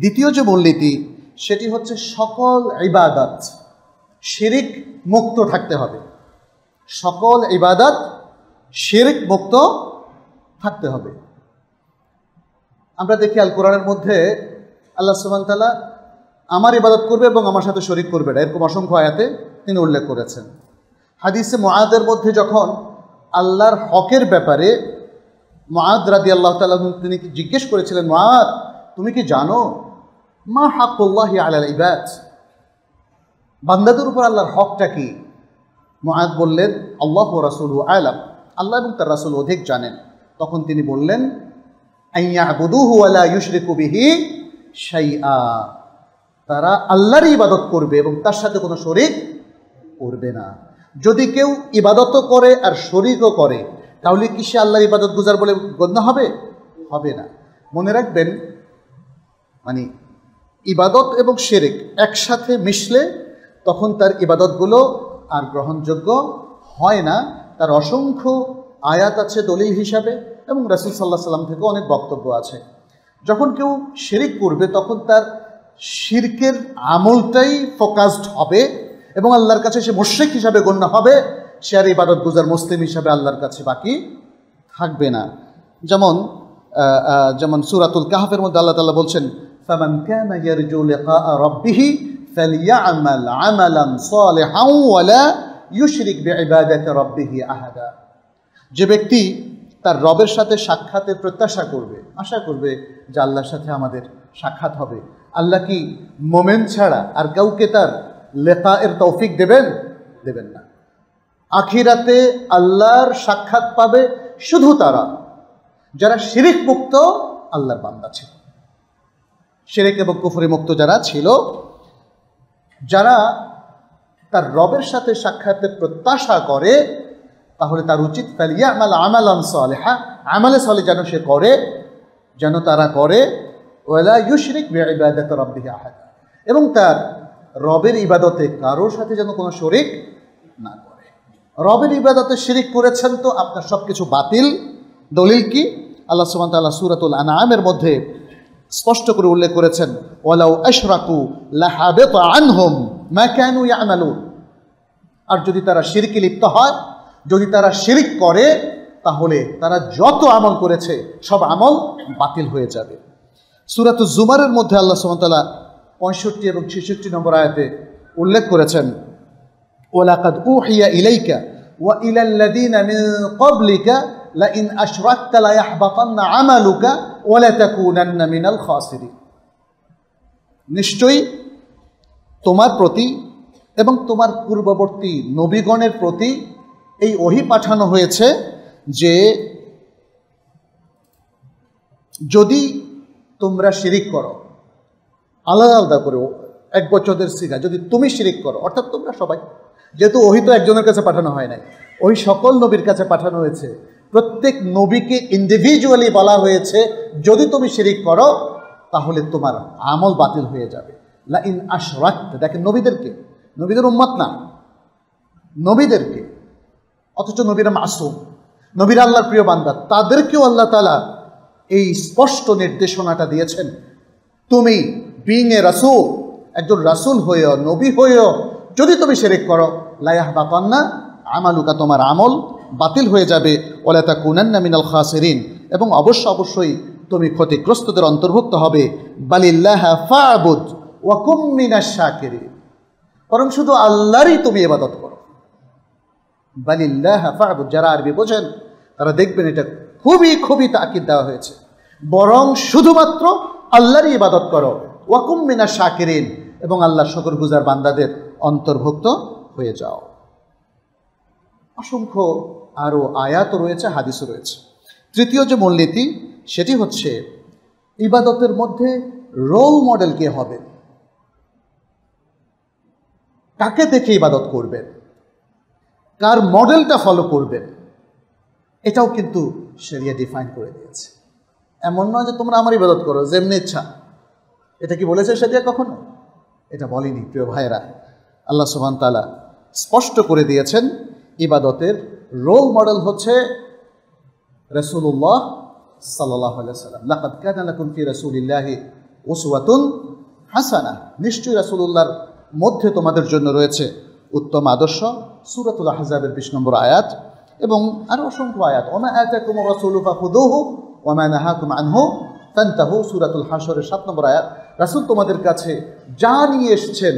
দ্বিতীয় যে মূলনীতি সেটি হচ্ছে সকল ইবাদত শিরিক মুক্ত থাকতে হবে সকল ইবাদত শিরিক মুক্ত থাকতে হবে আমরা দেখি আল কোরআনের মধ্যে আল্লাহ তালা আমার ইবাদত করবে এবং আমার সাথে শরিক করবে না এরকম অসংখ্য আয়াতে তিনি উল্লেখ করেছেন হাদিসে মাদের মধ্যে যখন আল্লাহর হকের ব্যাপারে মাদ রাদি আল্লাহ তালা তিনি জিজ্ঞেস করেছিলেন মাদ তুমি কি জানো মা হাকুল্লাহ আল্লাহ ইবাদ বান্দাদের উপর আল্লাহর হকটা কি মহাদ বললেন আল্লাহ রাসুল আলাম আল্লাহ এবং তার রাসুল অধিক জানেন তখন তিনি বললেন আইয়া তারা আল্লাহর ইবাদত করবে এবং তার সাথে কোনো শরিক করবে না যদি কেউ ইবাদতও করে আর শরিকও করে তাহলে কি সে আল্লাহর ইবাদত গুজার বলে গণ্য হবে হবে না মনে রাখবেন মানে ইবাদত এবং শেরেক একসাথে মিশলে তখন তার ইবাদতগুলো আর গ্রহণযোগ্য হয় না তার অসংখ্য আয়াত আছে দলিল হিসাবে এবং রাসুল সাল্লাহ সাল্লাম থেকে অনেক বক্তব্য আছে যখন কেউ শিরিক করবে তখন তার শিরকের আমলটাই ফোকাসড হবে এবং আল্লাহর কাছে সে মোশেক হিসাবে গণ্য হবে সে আর ইবাদত গুজার মুসলিম হিসাবে আল্লাহর কাছে বাকি থাকবে না যেমন যেমন সুরাতুল কাহাফের মধ্যে আল্লাহ তাল্লাহ বলছেন ফামান ক্যান ইয়ারজু লিকা রাব্বিহি فليعمل عملا صالحا ولا يشرك بعبادة ربه أحدا যে ব্যক্তি তার রবের সাথে সাক্ষাতের প্রত্যাশা করবে আশা করবে যে আল্লাহর সাথে আমাদের সাক্ষাৎ হবে আল্লাহ কি মোমেন ছাড়া আর কাউকে তার লেখা এর তৌফিক দেবেন দেবেন না আখিরাতে আল্লাহর সাক্ষাৎ পাবে শুধু তারা যারা শিরিক মুক্ত আল্লাহর বান্দা ছিল শিরেক এবং কুফুরি মুক্ত যারা ছিল যারা তার রবের সাথে সাক্ষাতের প্রত্যাশা করে তাহলে তার উচিত ফেলিয়া আমাল আমাল হ্যাঁ আমালে সলে যেন সে করে যেন তারা করে ওয়েলা ইউশরিক ইবাদত রব্বিহি আহাদ এবং তার রবের ইবাদতে কারোর সাথে যেন কোনো শরিক না করে রবের ইবাদতে শিরিক করেছেন তো আপনার সব কিছু বাতিল দলিল কি আল্লাহ সুমান তাল্লাহ সুরাতুল আনামের মধ্যে স্পষ্ট করে উল্লেখ করেছেন ওয়ালাউ আশরাকু লাহাবেত আনহম ম্যাকানু ইয়ামালু আর যদি তারা শিরকে লিপ্ত হয় যদি তারা শিরিক করে তাহলে তারা যত আমল করেছে সব আমল বাতিল হয়ে যাবে সুরাত জুমারের মধ্যে আল্লাহ সুমতলা পঁয়ষট্টি এবং ছেষট্টি নম্বর আয়তে উল্লেখ করেছেন ওলাকাদ উহিয়া ইলাইকা ওয়া ইলাল্লাদিনা মিন ক্বাবলিকা লাইন আশরাক্তা লায়াহবাতান্না আমালুকা ওয়ালা তাকুনান্না মিনাল নিশ্চয়ই তোমার প্রতি এবং তোমার পূর্ববর্তী নবীগণের প্রতি এই ওহি পাঠানো হয়েছে যে যদি তোমরা শিরিক করো আলাদা আলাদা করে এক বছরের সিগা যদি তুমি শিরিক করো অর্থাৎ তোমরা সবাই যেহেতু ওহি তো একজনের কাছে পাঠানো হয় নাই ওই সকল নবীর কাছে পাঠানো হয়েছে প্রত্যেক নবীকে ইন্ডিভিজুয়ালি বলা হয়েছে যদি তুমি শিরিক করো তাহলে তোমার আমল বাতিল হয়ে যাবে লা ইন আশরাক দেখেন নবীদেরকে নবীদের উম্মত না নবীদেরকে অথচ নবীরা মাসুম নবীর আল্লাহর প্রিয় বান্দা তাদেরকেও আল্লাহ তালা এই স্পষ্ট নির্দেশনাটা দিয়েছেন তুমি বিং এ রাসুল একজন রাসুল হয়েও নবী হয়েও যদি তুমি সেরেক করো লাইয়াহ বা আমালুকা তোমার আমল বাতিল হয়ে যাবে ওলাতা কুনান্না মিনাল খাসেরিন এবং অবশ্য অবশ্যই তুমি ক্ষতিগ্রস্তদের অন্তর্ভুক্ত হবে বালিল্লাহা ফাবুদ ওয়াকুমিনা শাকেরি বরং শুধু আল্লাহরই তুমি এবাদত করো বালিল্লাহা ফাবুদ যারা আরবি বোঝেন তারা দেখবেন এটা খুবই খুবই তাকিদ দেওয়া হয়েছে বরং শুধুমাত্র আল্লাহরই ইবাদত করো ওয়াকুমিনা শাকিরিন এবং আল্লাহ শকর গুজার বান্দাদের অন্তর্ভুক্ত হয়ে যাও অসংখ্য আরও আয়াত রয়েছে হাদিসও রয়েছে তৃতীয় যে মূলনীতি সেটি হচ্ছে ইবাদতের মধ্যে রোল মডেল কে হবে কাকে দেখে ইবাদত করবেন কার মডেলটা ফলো করবেন এটাও কিন্তু সেরিয়া ডিফাইন করে দিয়েছে এমন নয় যে তোমরা আমার ইবাদত করো যেমনি ইচ্ছা এটা কি বলেছে সেরিয়া কখনো এটা বলেনি প্রিয় ভাইয়েরা আল্লাহ সুবান তালা স্পষ্ট করে দিয়েছেন ইবাদতের রোল মডেল হচ্ছে রসুল্লাহ সাল্লাহ সাল্লাম লাকাত কানা লাকুম ফি রাসূলিল্লাহি উসওয়াতুন হাসানা নিশ্চয়ই রাসূলুল্লাহর মধ্যে তোমাদের জন্য রয়েছে উত্তম আদর্শ সুরতুল আহজাবের বিশ নম্বর আয়াত এবং আরও অসংখ্য আয়াত ওমা আতাকুম রাসূলু ফাখুদুহু ওমা নাহাকুম আনহু ফান্তাহু সুরাতুল হাসরের সাত নম্বর আয়াত রাসূল তোমাদের কাছে যা নিয়ে এসেছেন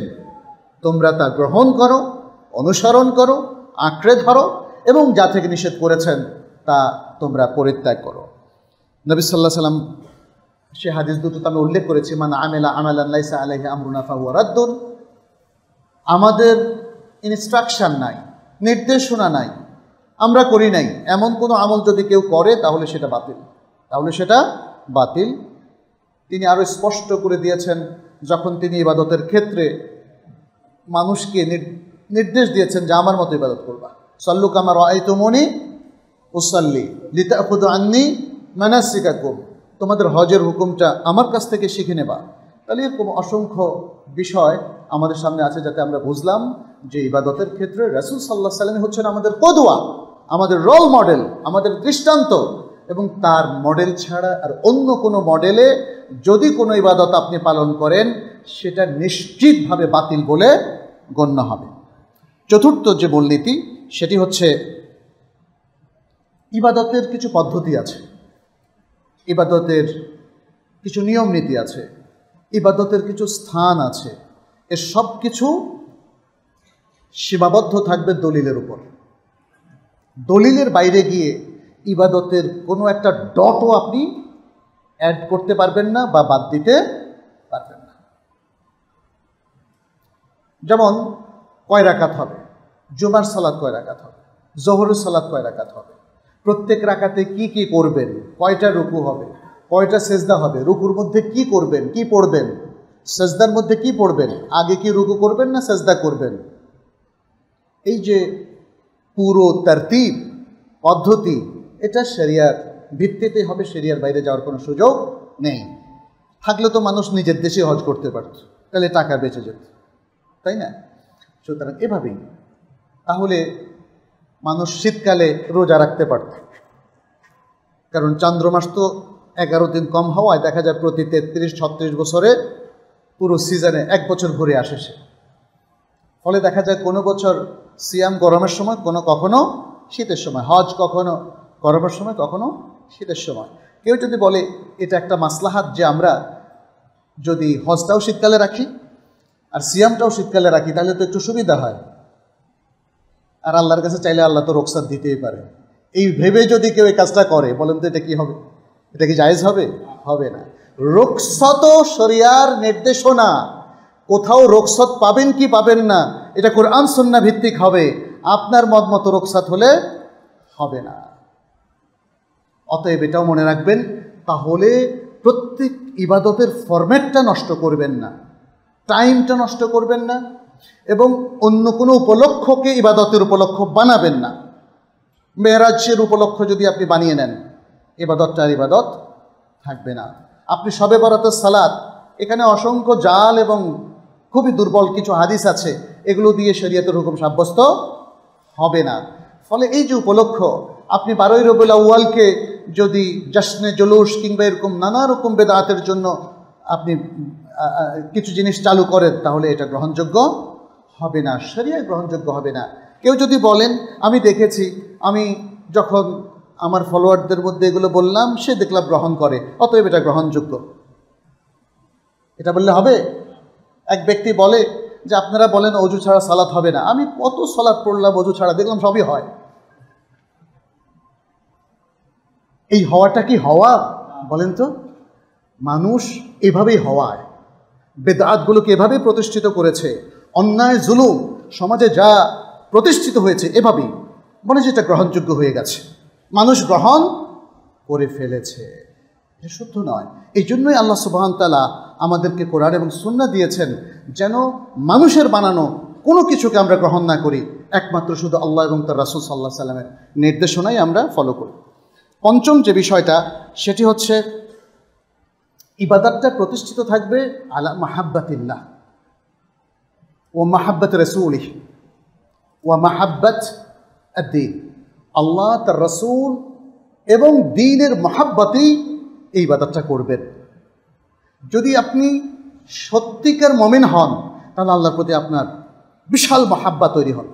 তোমরা তা গ্রহণ করো অনুসরণ করো আঁকড়ে ধরো এবং যা থেকে নিষেধ করেছেন তা তোমরা পরিত্যাগ করো নবী সাল্লাহ সাল্লাম সে হাদিস দুটো আমি উল্লেখ করেছি মানে আমেলা আমেলা লাইসা আলাইহা আমরুনাফা ওয়ারাদ্দুন আমাদের ইনস্ট্রাকশান নাই নির্দেশনা নাই আমরা করি নাই এমন কোনো আমল যদি কেউ করে তাহলে সেটা বাতিল তাহলে সেটা বাতিল তিনি আরও স্পষ্ট করে দিয়েছেন যখন তিনি ইবাদতের ক্ষেত্রে মানুষকে নির্দেশ দিয়েছেন যে আমার মতো ইবাদত করবা সল্লু কামার আয়তুমনি উসাল্লি আননি আন্নি কুম তোমাদের হজের হুকুমটা আমার কাছ থেকে শিখে নেবা তাহলে এরকম অসংখ্য বিষয় আমাদের সামনে আছে যাতে আমরা বুঝলাম যে ইবাদতের ক্ষেত্রে রাসুল সাল্লাহ সাল্লামী হচ্ছেন আমাদের কদুয়া আমাদের রোল মডেল আমাদের দৃষ্টান্ত এবং তার মডেল ছাড়া আর অন্য কোনো মডেলে যদি কোনো ইবাদত আপনি পালন করেন সেটা নিশ্চিতভাবে বাতিল বলে গণ্য হবে চতুর্থ যে মূলনীতি সেটি হচ্ছে ইবাদতের কিছু পদ্ধতি আছে ইবাদতের কিছু নিয়ম নীতি আছে ইবাদতের কিছু স্থান আছে এর সব কিছু সীমাবদ্ধ থাকবে দলিলের উপর দলিলের বাইরে গিয়ে ইবাদতের কোনো একটা ডটও আপনি অ্যাড করতে পারবেন না বা বাদ দিতে পারবেন না যেমন কয় হবে জুমার সালাদ কয় রাখাত হবে জহরের সালাদ কয় রাখাত হবে প্রত্যেক রাখাতে কি কি করবেন কয়টা রুকু হবে কয়টা সেজদা হবে রুকুর মধ্যে কি করবেন কি পড়বেন সেজদার মধ্যে কি পড়বেন আগে কি রুকু করবেন না সেজদা করবেন এই যে পুরো তারতিব পদ্ধতি এটা শরিয়ার ভিত্তিতে হবে শরিয়ার বাইরে যাওয়ার কোনো সুযোগ নেই থাকলে তো মানুষ নিজের দেশে হজ করতে পারত তাহলে টাকা বেঁচে যেত তাই না সুতরাং এভাবেই তাহলে মানুষ শীতকালে রোজা রাখতে পারত কারণ চান্দ্রমাস তো এগারো দিন কম হওয়ায় দেখা যায় প্রতি তেত্রিশ ছত্রিশ বছরে পুরো সিজনে এক বছর ঘুরে আসে সে ফলে দেখা যায় কোনো বছর সিয়াম গরমের সময় কোনো কখনো শীতের সময় হজ কখনো গরমের সময় কখনো শীতের সময় কেউ যদি বলে এটা একটা মাসলাহাত যে আমরা যদি হজটাও শীতকালে রাখি আর সিয়ামটাও শীতকালে রাখি তাহলে তো একটু সুবিধা হয় আর আল্লাহর কাছে চাইলে আল্লাহ তো রোকসাত দিতেই পারে এই ভেবে যদি কেউ এই কাজটা করে বলেন তো এটা কি হবে এটা কি জায়েজ হবে হবে না রোকসত শরিয়ার নির্দেশনা কোথাও রোকসত পাবেন কি পাবেন না এটা কোরআন সন্না ভিত্তিক হবে আপনার মত মতো রোকসাত হলে হবে না অতএব এটাও মনে রাখবেন তাহলে প্রত্যেক ইবাদতের ফরম্যাটটা নষ্ট করবেন না টাইমটা নষ্ট করবেন না এবং অন্য কোনো উপলক্ষকে ইবাদতের উপলক্ষ বানাবেন না মেহরাজের উপলক্ষ যদি আপনি বানিয়ে নেন ইবাদতটা ইবাদত থাকবে না আপনি সবে বরাতের সালাদ এখানে অসংখ্য জাল এবং খুবই দুর্বল কিছু হাদিস আছে এগুলো দিয়ে শরীয়তের হুকুম সাব্যস্ত হবে না ফলে এই যে উপলক্ষ আপনি বারোই রবুল আউ্য়ালকে যদি জশ্নে জলুস কিংবা এরকম নানা রকম বেদাতের জন্য আপনি কিছু জিনিস চালু করেন তাহলে এটা গ্রহণযোগ্য হবে না সেরিয়া গ্রহণযোগ্য হবে না কেউ যদি বলেন আমি দেখেছি আমি যখন আমার ফলোয়ারদের মধ্যে এগুলো বললাম সে দেখলাম গ্রহণ করে অতএব এটা গ্রহণযোগ্য এটা বললে হবে এক ব্যক্তি বলে যে আপনারা বলেন অজু ছাড়া সালাত হবে না আমি কত সালাত পড়লাম অজু ছাড়া দেখলাম সবই হয় এই হওয়াটা কি হওয়া বলেন তো মানুষ এভাবেই হওয়ায় বেদাতগুলোকে এভাবে প্রতিষ্ঠিত করেছে অন্যায় জুলুম সমাজে যা প্রতিষ্ঠিত হয়েছে এভাবেই মনে এটা গ্রহণযোগ্য হয়ে গেছে মানুষ গ্রহণ করে ফেলেছে এটা শুদ্ধ নয় এই জন্যই আল্লাহ সুবাহতালা আমাদেরকে কোরআন এবং সুন্না দিয়েছেন যেন মানুষের বানানো কোনো কিছুকে আমরা গ্রহণ না করি একমাত্র শুধু আল্লাহ এবং তার রাসুল সাল্লাহ সাল্লামের নির্দেশনাই আমরা ফলো করি পঞ্চম যে বিষয়টা সেটি হচ্ছে ইবাদতটা প্রতিষ্ঠিত থাকবে আলা মাহাব্বাতিল্লাহ ও মাহাব্বত রসুলি ও মাহাব্বত দিন আল্লাহ তার রসুল এবং দিনের মাহাব্বাতেই এই ইবাদতটা করবেন যদি আপনি সত্যিকার মমিন হন তাহলে আল্লাহর প্রতি আপনার বিশাল মাহাব্বা তৈরি হন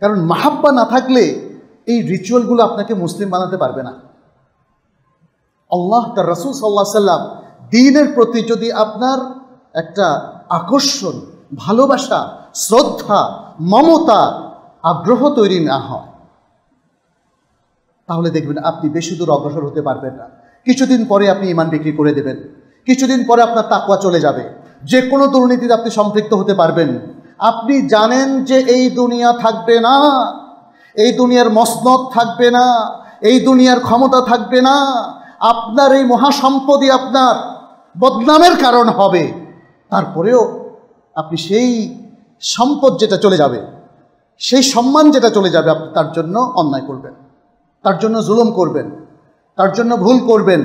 কারণ মাহাব্বা না থাকলে এই রিচুয়ালগুলো আপনাকে মুসলিম বানাতে পারবে না আল্লাহ তার রসুল সাল্লাহ সাল্লাম দিনের প্রতি যদি আপনার একটা আকর্ষণ ভালোবাসা শ্রদ্ধা মমতা আগ্রহ তৈরি না হয় তাহলে দেখবেন আপনি বেশি দূর অগ্রসর হতে পারবেন না কিছুদিন পরে আপনি ইমান বিক্রি করে দেবেন কিছুদিন পরে আপনার তাকুয়া চলে যাবে যে কোনো দুর্নীতিতে আপনি সম্পৃক্ত হতে পারবেন আপনি জানেন যে এই দুনিয়া থাকবে না এই দুনিয়ার মসনদ থাকবে না এই দুনিয়ার ক্ষমতা থাকবে না আপনার এই মহাসম্পদই আপনার বদনামের কারণ হবে তারপরেও আপনি সেই সম্পদ যেটা চলে যাবে সেই সম্মান যেটা চলে যাবে আপনি তার জন্য অন্যায় করবেন তার জন্য জুলুম করবেন তার জন্য ভুল করবেন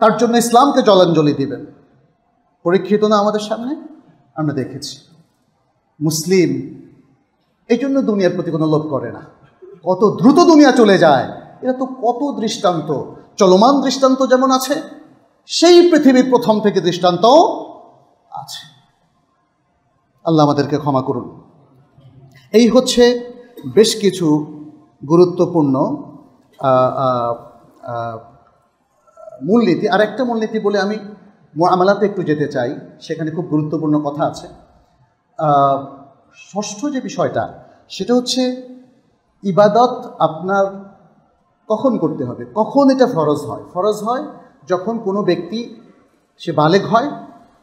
তার জন্য ইসলামকে জলাঞ্জলি দিবেন পরীক্ষিত না আমাদের সামনে আমরা দেখেছি মুসলিম এই জন্য দুনিয়ার প্রতি কোনো লোভ করে না কত দ্রুত দুনিয়া চলে যায় এটা তো কত দৃষ্টান্ত চলমান দৃষ্টান্ত যেমন আছে সেই পৃথিবীর প্রথম থেকে দৃষ্টান্ত আছে আল্লাহ আমাদেরকে ক্ষমা করুন এই হচ্ছে বেশ কিছু গুরুত্বপূর্ণ মূলনীতি আর একটা মূলনীতি বলে আমি আমলাতে একটু যেতে চাই সেখানে খুব গুরুত্বপূর্ণ কথা আছে ষষ্ঠ যে বিষয়টা সেটা হচ্ছে ইবাদত আপনার কখন করতে হবে কখন এটা ফরজ হয় ফরজ হয় যখন কোনো ব্যক্তি সে বালেক হয়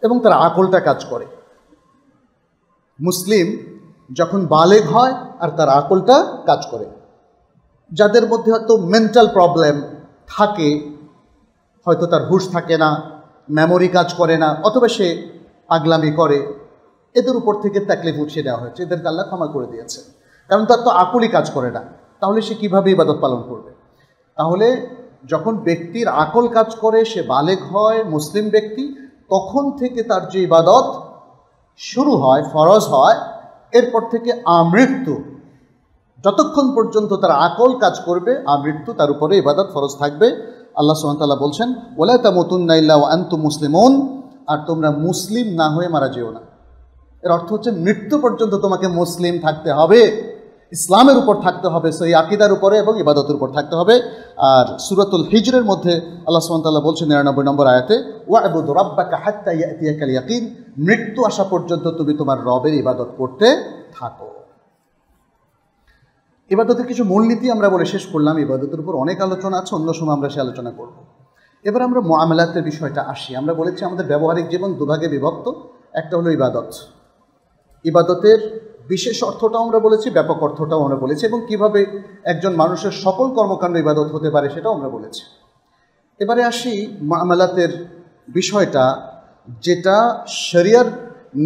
এবং তার আকলটা কাজ করে মুসলিম যখন বালেক হয় আর তার আকলটা কাজ করে যাদের মধ্যে হয়তো মেন্টাল প্রবলেম থাকে হয়তো তার হুশ থাকে না মেমোরি কাজ করে না অথবা সে আগলামি করে এদের উপর থেকে তাকলিফ উঠিয়ে দেওয়া হয়েছে এদেরকে আল্লাহ ক্ষমা করে দিয়েছে কারণ তার তো আকলই কাজ করে না তাহলে সে কীভাবে ইবাদত পালন করবে তাহলে যখন ব্যক্তির আকল কাজ করে সে বালেক হয় মুসলিম ব্যক্তি তখন থেকে তার যে ইবাদত শুরু হয় ফরজ হয় এরপর থেকে আমৃত্যু যতক্ষণ পর্যন্ত তার আকল কাজ করবে আমৃত্যু তার উপরে ইবাদত ফরজ থাকবে আল্লাহ সুহামতাল্লাহ বলছেন ওলা তা মতুন্নাইল্লা আন্তু মুসলিমন আর তোমরা মুসলিম না হয়ে মারা যেও না এর অর্থ হচ্ছে মৃত্যু পর্যন্ত তোমাকে মুসলিম থাকতে হবে ইসলামের উপর থাকতে হবে সেই আকিদার উপরে এবং ইবাদতের উপর থাকতে হবে আর সুরতুল হিজরের মধ্যে আল্লাহ সুমতাল্লাহ বলছেন নিরানব্বই নম্বর আয়াতে ওয়াবুদ রব্বাকা হাত্তা ইয়াতিয়াকাল ইয়াকিন মৃত্যু আসা পর্যন্ত তুমি তোমার রবের ইবাদত করতে থাকো ইবাদতের কিছু মূলনীতি আমরা বলে শেষ করলাম ইবাদতের উপর অনেক আলোচনা আছে অন্য সময় আমরা সে আলোচনা করব এবার আমরা মোয়ামেলাতের বিষয়টা আসি আমরা বলেছি আমাদের ব্যবহারিক জীবন দুভাগে বিভক্ত একটা হলো ইবাদত ইবাদতের বিশেষ অর্থটাও আমরা বলেছি ব্যাপক অর্থটাও আমরা বলেছি এবং কিভাবে একজন মানুষের সকল কর্মকাণ্ড ইবাদত হতে পারে সেটাও আমরা বলেছি এবারে আসি মামলাতের বিষয়টা যেটা শরিয়ার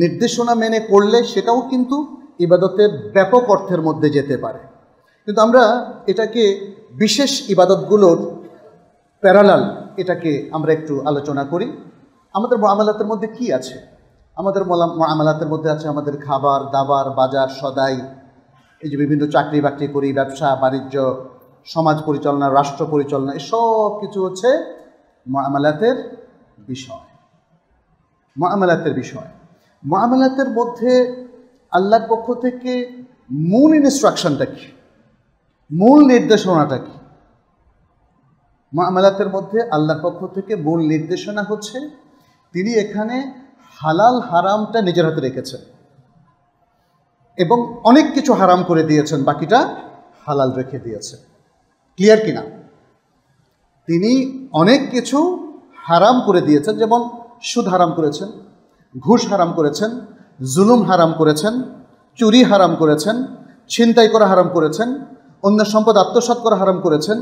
নির্দেশনা মেনে করলে সেটাও কিন্তু ইবাদতের ব্যাপক অর্থের মধ্যে যেতে পারে কিন্তু আমরা এটাকে বিশেষ ইবাদতগুলোর প্যারালাল এটাকে আমরা একটু আলোচনা করি আমাদের মামালাতের মধ্যে কি আছে আমাদের আমালাতের মধ্যে আছে আমাদের খাবার দাবার বাজার সদাই এই যে বিভিন্ন চাকরি বাকরি করি ব্যবসা বাণিজ্য সমাজ পরিচালনা রাষ্ট্র পরিচালনা এসব কিছু হচ্ছে মামালাতের বিষয় মামালাতের বিষয় মামালাতের মধ্যে আল্লাহর পক্ষ থেকে মূল ইনস্ট্রাকশনটা কি মূল নির্দেশনাটা কি মামালাতের মধ্যে আল্লাহর পক্ষ থেকে মূল নির্দেশনা হচ্ছে তিনি এখানে হালাল হারামটা নিজের হাতে রেখেছেন এবং অনেক কিছু হারাম করে দিয়েছেন বাকিটা হালাল রেখে দিয়েছেন ক্লিয়ার কিনা তিনি অনেক কিছু হারাম করে দিয়েছেন যেমন সুদ হারাম করেছেন ঘুষ হারাম করেছেন জুলুম হারাম করেছেন চুরি হারাম করেছেন ছিনতাই করা হারাম করেছেন অন্য সম্পদ আত্মসাত করা হারাম করেছেন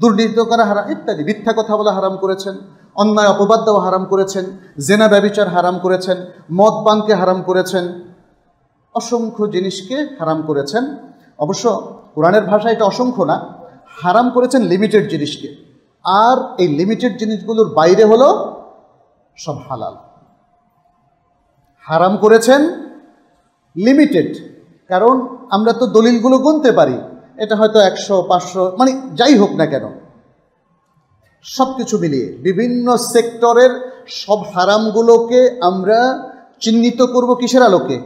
দুর্নীতি করা হারাম ইত্যাদি মিথ্যা কথা বলা হারাম করেছেন অন্যায় অপবাদ দেওয়া হারাম করেছেন জেনা ব্যবিচার হারাম করেছেন মদ পানকে হারাম করেছেন অসংখ্য জিনিসকে হারাম করেছেন অবশ্য কোরআনের ভাষা এটা অসংখ্য না হারাম করেছেন লিমিটেড জিনিসকে আর এই লিমিটেড জিনিসগুলোর বাইরে হলো সব হালাল হারাম করেছেন লিমিটেড কারণ আমরা তো দলিলগুলো গুনতে পারি এটা হয়তো একশো পাঁচশো মানে যাই হোক না কেন সব কিছু মিলিয়ে বিভিন্ন সেক্টরের সব হারামগুলোকে আমরা চিহ্নিত করব কিসের আলোকে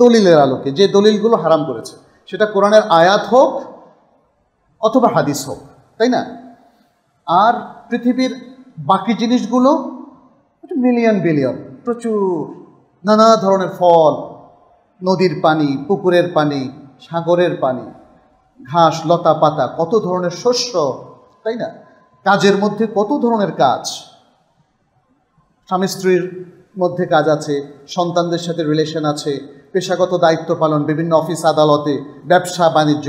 দলিলের আলোকে যে দলিলগুলো হারাম করেছে সেটা কোরআনের আয়াত হোক অথবা হাদিস হোক তাই না আর পৃথিবীর বাকি জিনিসগুলো মিলিয়ন বিলিয়ন প্রচুর নানা ধরনের ফল নদীর পানি পুকুরের পানি সাগরের পানি ঘাস লতা পাতা কত ধরনের শস্য তাই না কাজের মধ্যে কত ধরনের কাজ স্বামী স্ত্রীর মধ্যে কাজ আছে সন্তানদের সাথে রিলেশন আছে পেশাগত দায়িত্ব পালন বিভিন্ন অফিস আদালতে ব্যবসা বাণিজ্য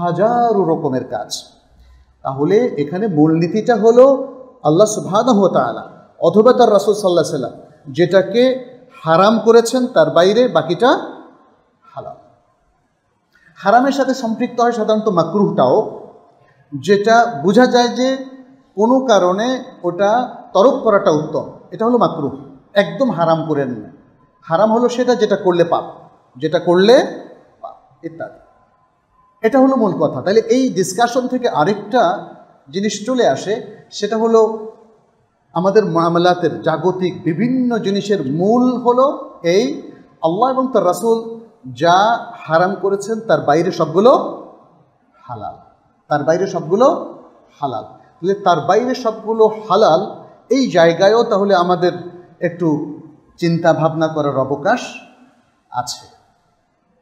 হাজারো রকমের কাজ তাহলে এখানে মূলনীতিটা হলো আল্লাহ সুবহানাহু অথবা তার রাসুল সাল্লাহ সাল্লাম যেটাকে হারাম করেছেন তার বাইরে বাকিটা হালাল হারামের সাথে সম্পৃক্ত হয় সাধারণত মাকরুহটাও যেটা বোঝা যায় যে কোনো কারণে ওটা তরক করাটা উত্তম এটা হলো মাকরু একদম হারাম করে না হারাম হলো সেটা যেটা করলে পাপ যেটা করলে পাপ ইত্যাদি এটা হলো মূল কথা তাহলে এই ডিসকাশন থেকে আরেকটা জিনিস চলে আসে সেটা হলো আমাদের মামলাতের জাগতিক বিভিন্ন জিনিসের মূল হলো এই আল্লাহ এবং তার রাসুল যা হারাম করেছেন তার বাইরে সবগুলো হালাল তার বাইরে সবগুলো হালাল তাহলে তার বাইরে সবগুলো হালাল এই জায়গায়ও তাহলে আমাদের একটু চিন্তা ভাবনা করার অবকাশ আছে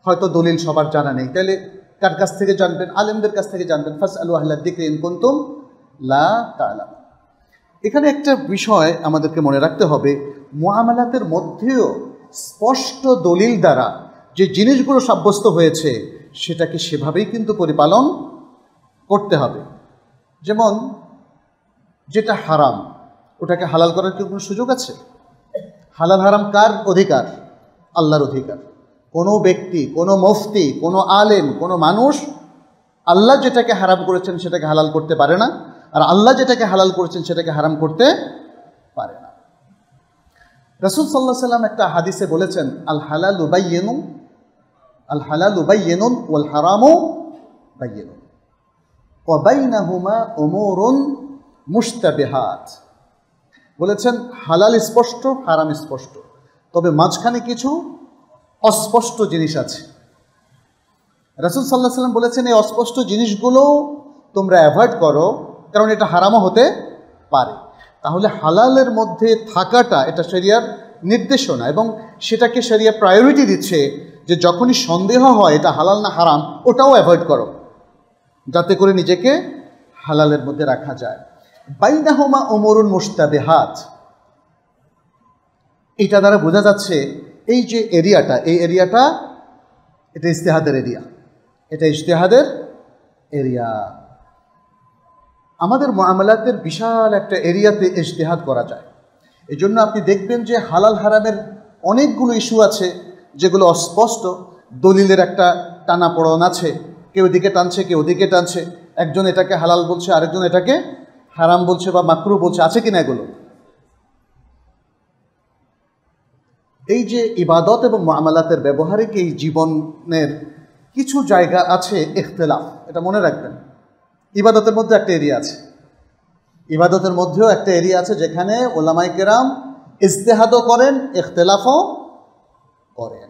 হয়তো দলিল সবার জানা নেই তাহলে কার কাছ থেকে জানবেন আলেমদের কাছ থেকে জানবেন ফাস আলু আহ্লা দিকে ইনকুন্তুম লা তালাম এখানে একটা বিষয় আমাদেরকে মনে রাখতে হবে মহামালাতের মধ্যেও স্পষ্ট দলিল দ্বারা যে জিনিসগুলো সাব্যস্ত হয়েছে সেটাকে সেভাবেই কিন্তু পরিপালন করতে হবে যেমন যেটা হারাম ওটাকে হালাল করার কি কোনো সুযোগ আছে হালাল হারাম কার অধিকার আল্লাহর অধিকার কোনো ব্যক্তি কোনো মুফতি কোনো আলেম কোনো মানুষ আল্লাহ যেটাকে হারাম করেছেন সেটাকে হালাল করতে পারে না আর আল্লাহ যেটাকে হালাল করেছেন সেটাকে হারাম করতে পারে না রসুল সাল্লাহ সাল্লাম একটা হাদিসে বলেছেন আল হালাল উবাইয়েনু আল হালাল উবাইয়েনুন ওয়াল হারামু বাইয়েনুন ওবাইনাহুমা ওমরুন মুস্তাবেহাত বলেছেন হালাল স্পষ্ট হারাম স্পষ্ট তবে মাঝখানে কিছু অস্পষ্ট জিনিস আছে রাসুল সাল্লাহ সাল্লাম বলেছেন এই অস্পষ্ট জিনিসগুলোও তোমরা অ্যাভয়েড করো কারণ এটা হারামও হতে পারে তাহলে হালালের মধ্যে থাকাটা এটা শরিয়ার নির্দেশনা এবং সেটাকে শরিয়া প্রায়োরিটি দিচ্ছে যে যখনই সন্দেহ হয় এটা হালাল না হারাম ওটাও অ্যাভয়েড করো যাতে করে নিজেকে হালালের মধ্যে রাখা যায় বাইনাহমা ওমরুন হাত এটা দ্বারা বোঝা যাচ্ছে এই যে এরিয়াটা এই এরিয়াটা এটা ইস্তেহাদের এরিয়া এটা ইশতেহাদের এরিয়া আমাদের মামলাতের বিশাল একটা এরিয়াতে ইশতেহাদ করা যায় এই জন্য আপনি দেখবেন যে হালাল হারামের অনেকগুলো ইস্যু আছে যেগুলো অস্পষ্ট দলিলের একটা পড়ন আছে কেউ এদিকে টানছে কেউ ওদিকে টানছে একজন এটাকে হালাল বলছে আরেকজন এটাকে হারাম বলছে বা মাকরু বলছে আছে কিনা এগুলো এই যে ইবাদত এবং মামালাতের ব্যবহারিক এই জীবনের কিছু জায়গা আছে এখতলাফ এটা মনে রাখবেন ইবাদতের মধ্যে একটা এরিয়া আছে ইবাদতের মধ্যেও একটা এরিয়া আছে যেখানে ওলামাই কেরাম ইজতেহাদও করেন এখতলাফও করেন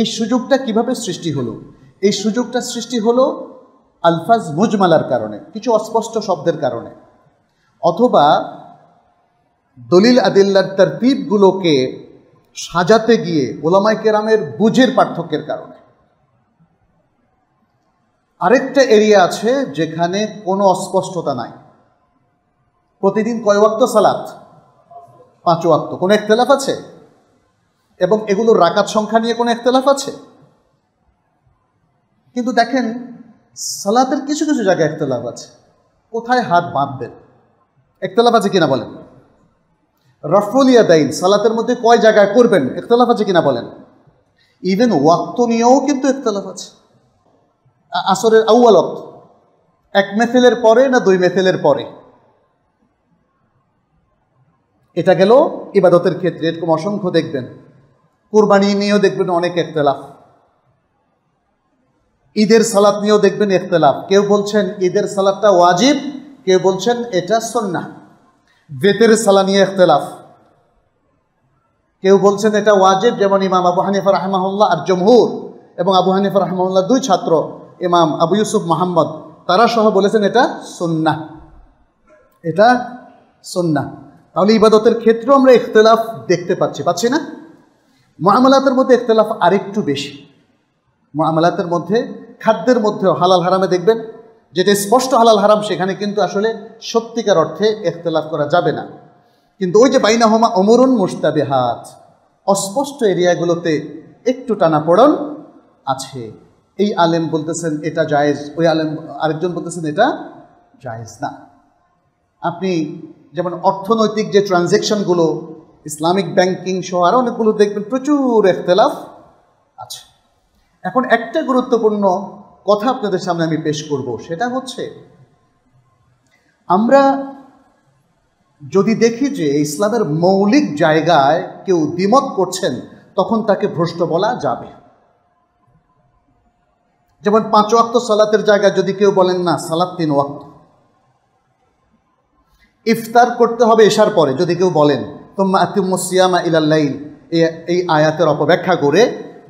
এই সুযোগটা কিভাবে সৃষ্টি হলো এই সুযোগটা সৃষ্টি হলো আলফাজ মুজমালার কারণে কিছু অস্পষ্ট শব্দের কারণে অথবা দলিল আদিল্লার তরতিবগুলোকে সাজাতে গিয়ে ওলামাই কেরামের বুঝের পার্থক্যের কারণে আরেকটা এরিয়া আছে যেখানে কোনো অস্পষ্টতা নাই প্রতিদিন কয় ওয়াক্ত সালাত পাঁচ ওয়াক্ত কোনো একতলাফ আছে এবং এগুলোর রাকাত সংখ্যা নিয়ে কোনো একতলাফ আছে কিন্তু দেখেন সালাতের কিছু কিছু জায়গায় একতলাভ আছে কোথায় হাত বাঁধবেন একতলাভ আছে কিনা বলেন রফলিয়া দাইন সালাতের মধ্যে কয় জায়গায় করবেন একতলাফ আছে কিনা বলেন ইভেন ওয়াক্ত নিয়েও কিন্তু একতলাফ আছে আসরের আউ্য়াল অক্ত এক মেথেলের পরে না দুই মেথেলের পরে এটা গেল ইবাদতের ক্ষেত্রে এরকম অসংখ্য দেখবেন কোরবানি নিয়েও দেখবেন অনেক একতলাফ ঈদের সালাত নিয়েও দেখবেন এখতলাফ কেউ বলছেন ঈদের সালাদটা ওয়াজিব কেউ বলছেন এটা সন্না বেতের সালা নিয়ে এখতলাফ কেউ বলছেন এটা ওয়াজিব যেমন ইমাম আবু হানিফা রাহমাহুল্লাহ আর জমহুর এবং আবু হানিফা রাহমাহুল্লাহ দুই ছাত্র ইমাম আবু ইউসুফ মোহাম্মদ তারা সহ বলেছেন এটা সন্না এটা সন্না তাহলে ইবাদতের ক্ষেত্রেও আমরা ইখতলাফ দেখতে পাচ্ছি পাচ্ছি না মহামালাতের মধ্যে ইখতলাফ আরেকটু বেশি মহামালাতের মধ্যে খাদ্যের মধ্যেও হালাল হারামে দেখবেন যেটা স্পষ্ট হালাল হারাম সেখানে কিন্তু আসলে সত্যিকার অর্থে এখতলাফ করা যাবে না কিন্তু ওই যে বাইনাহমা অমরুন হাত অস্পষ্ট এরিয়াগুলোতে একটু পড়ন আছে এই আলেম বলতেছেন এটা জায়েজ ওই আলেম আরেকজন বলতেছেন এটা জায়েজ না আপনি যেমন অর্থনৈতিক যে ট্রানজেকশনগুলো ইসলামিক ব্যাংকিং সহ আরও অনেকগুলো দেখবেন প্রচুর এখতলাফ আছে এখন একটা গুরুত্বপূর্ণ কথা আপনাদের সামনে আমি পেশ করব সেটা হচ্ছে আমরা যদি দেখি যে ইসলামের মৌলিক জায়গায় কেউ দ্বিমত করছেন তখন তাকে ভ্রষ্ট বলা যাবে যেমন পাঁচ ওয়াক্ত সালাতের জায়গায় যদি কেউ বলেন না সালাত তিন ওয়াক্ত ইফতার করতে হবে এসার পরে যদি কেউ বলেন তোম্মা আতিমুসিয়ামা ইলাল্লাইল এই আয়াতের অপব্যাখ্যা করে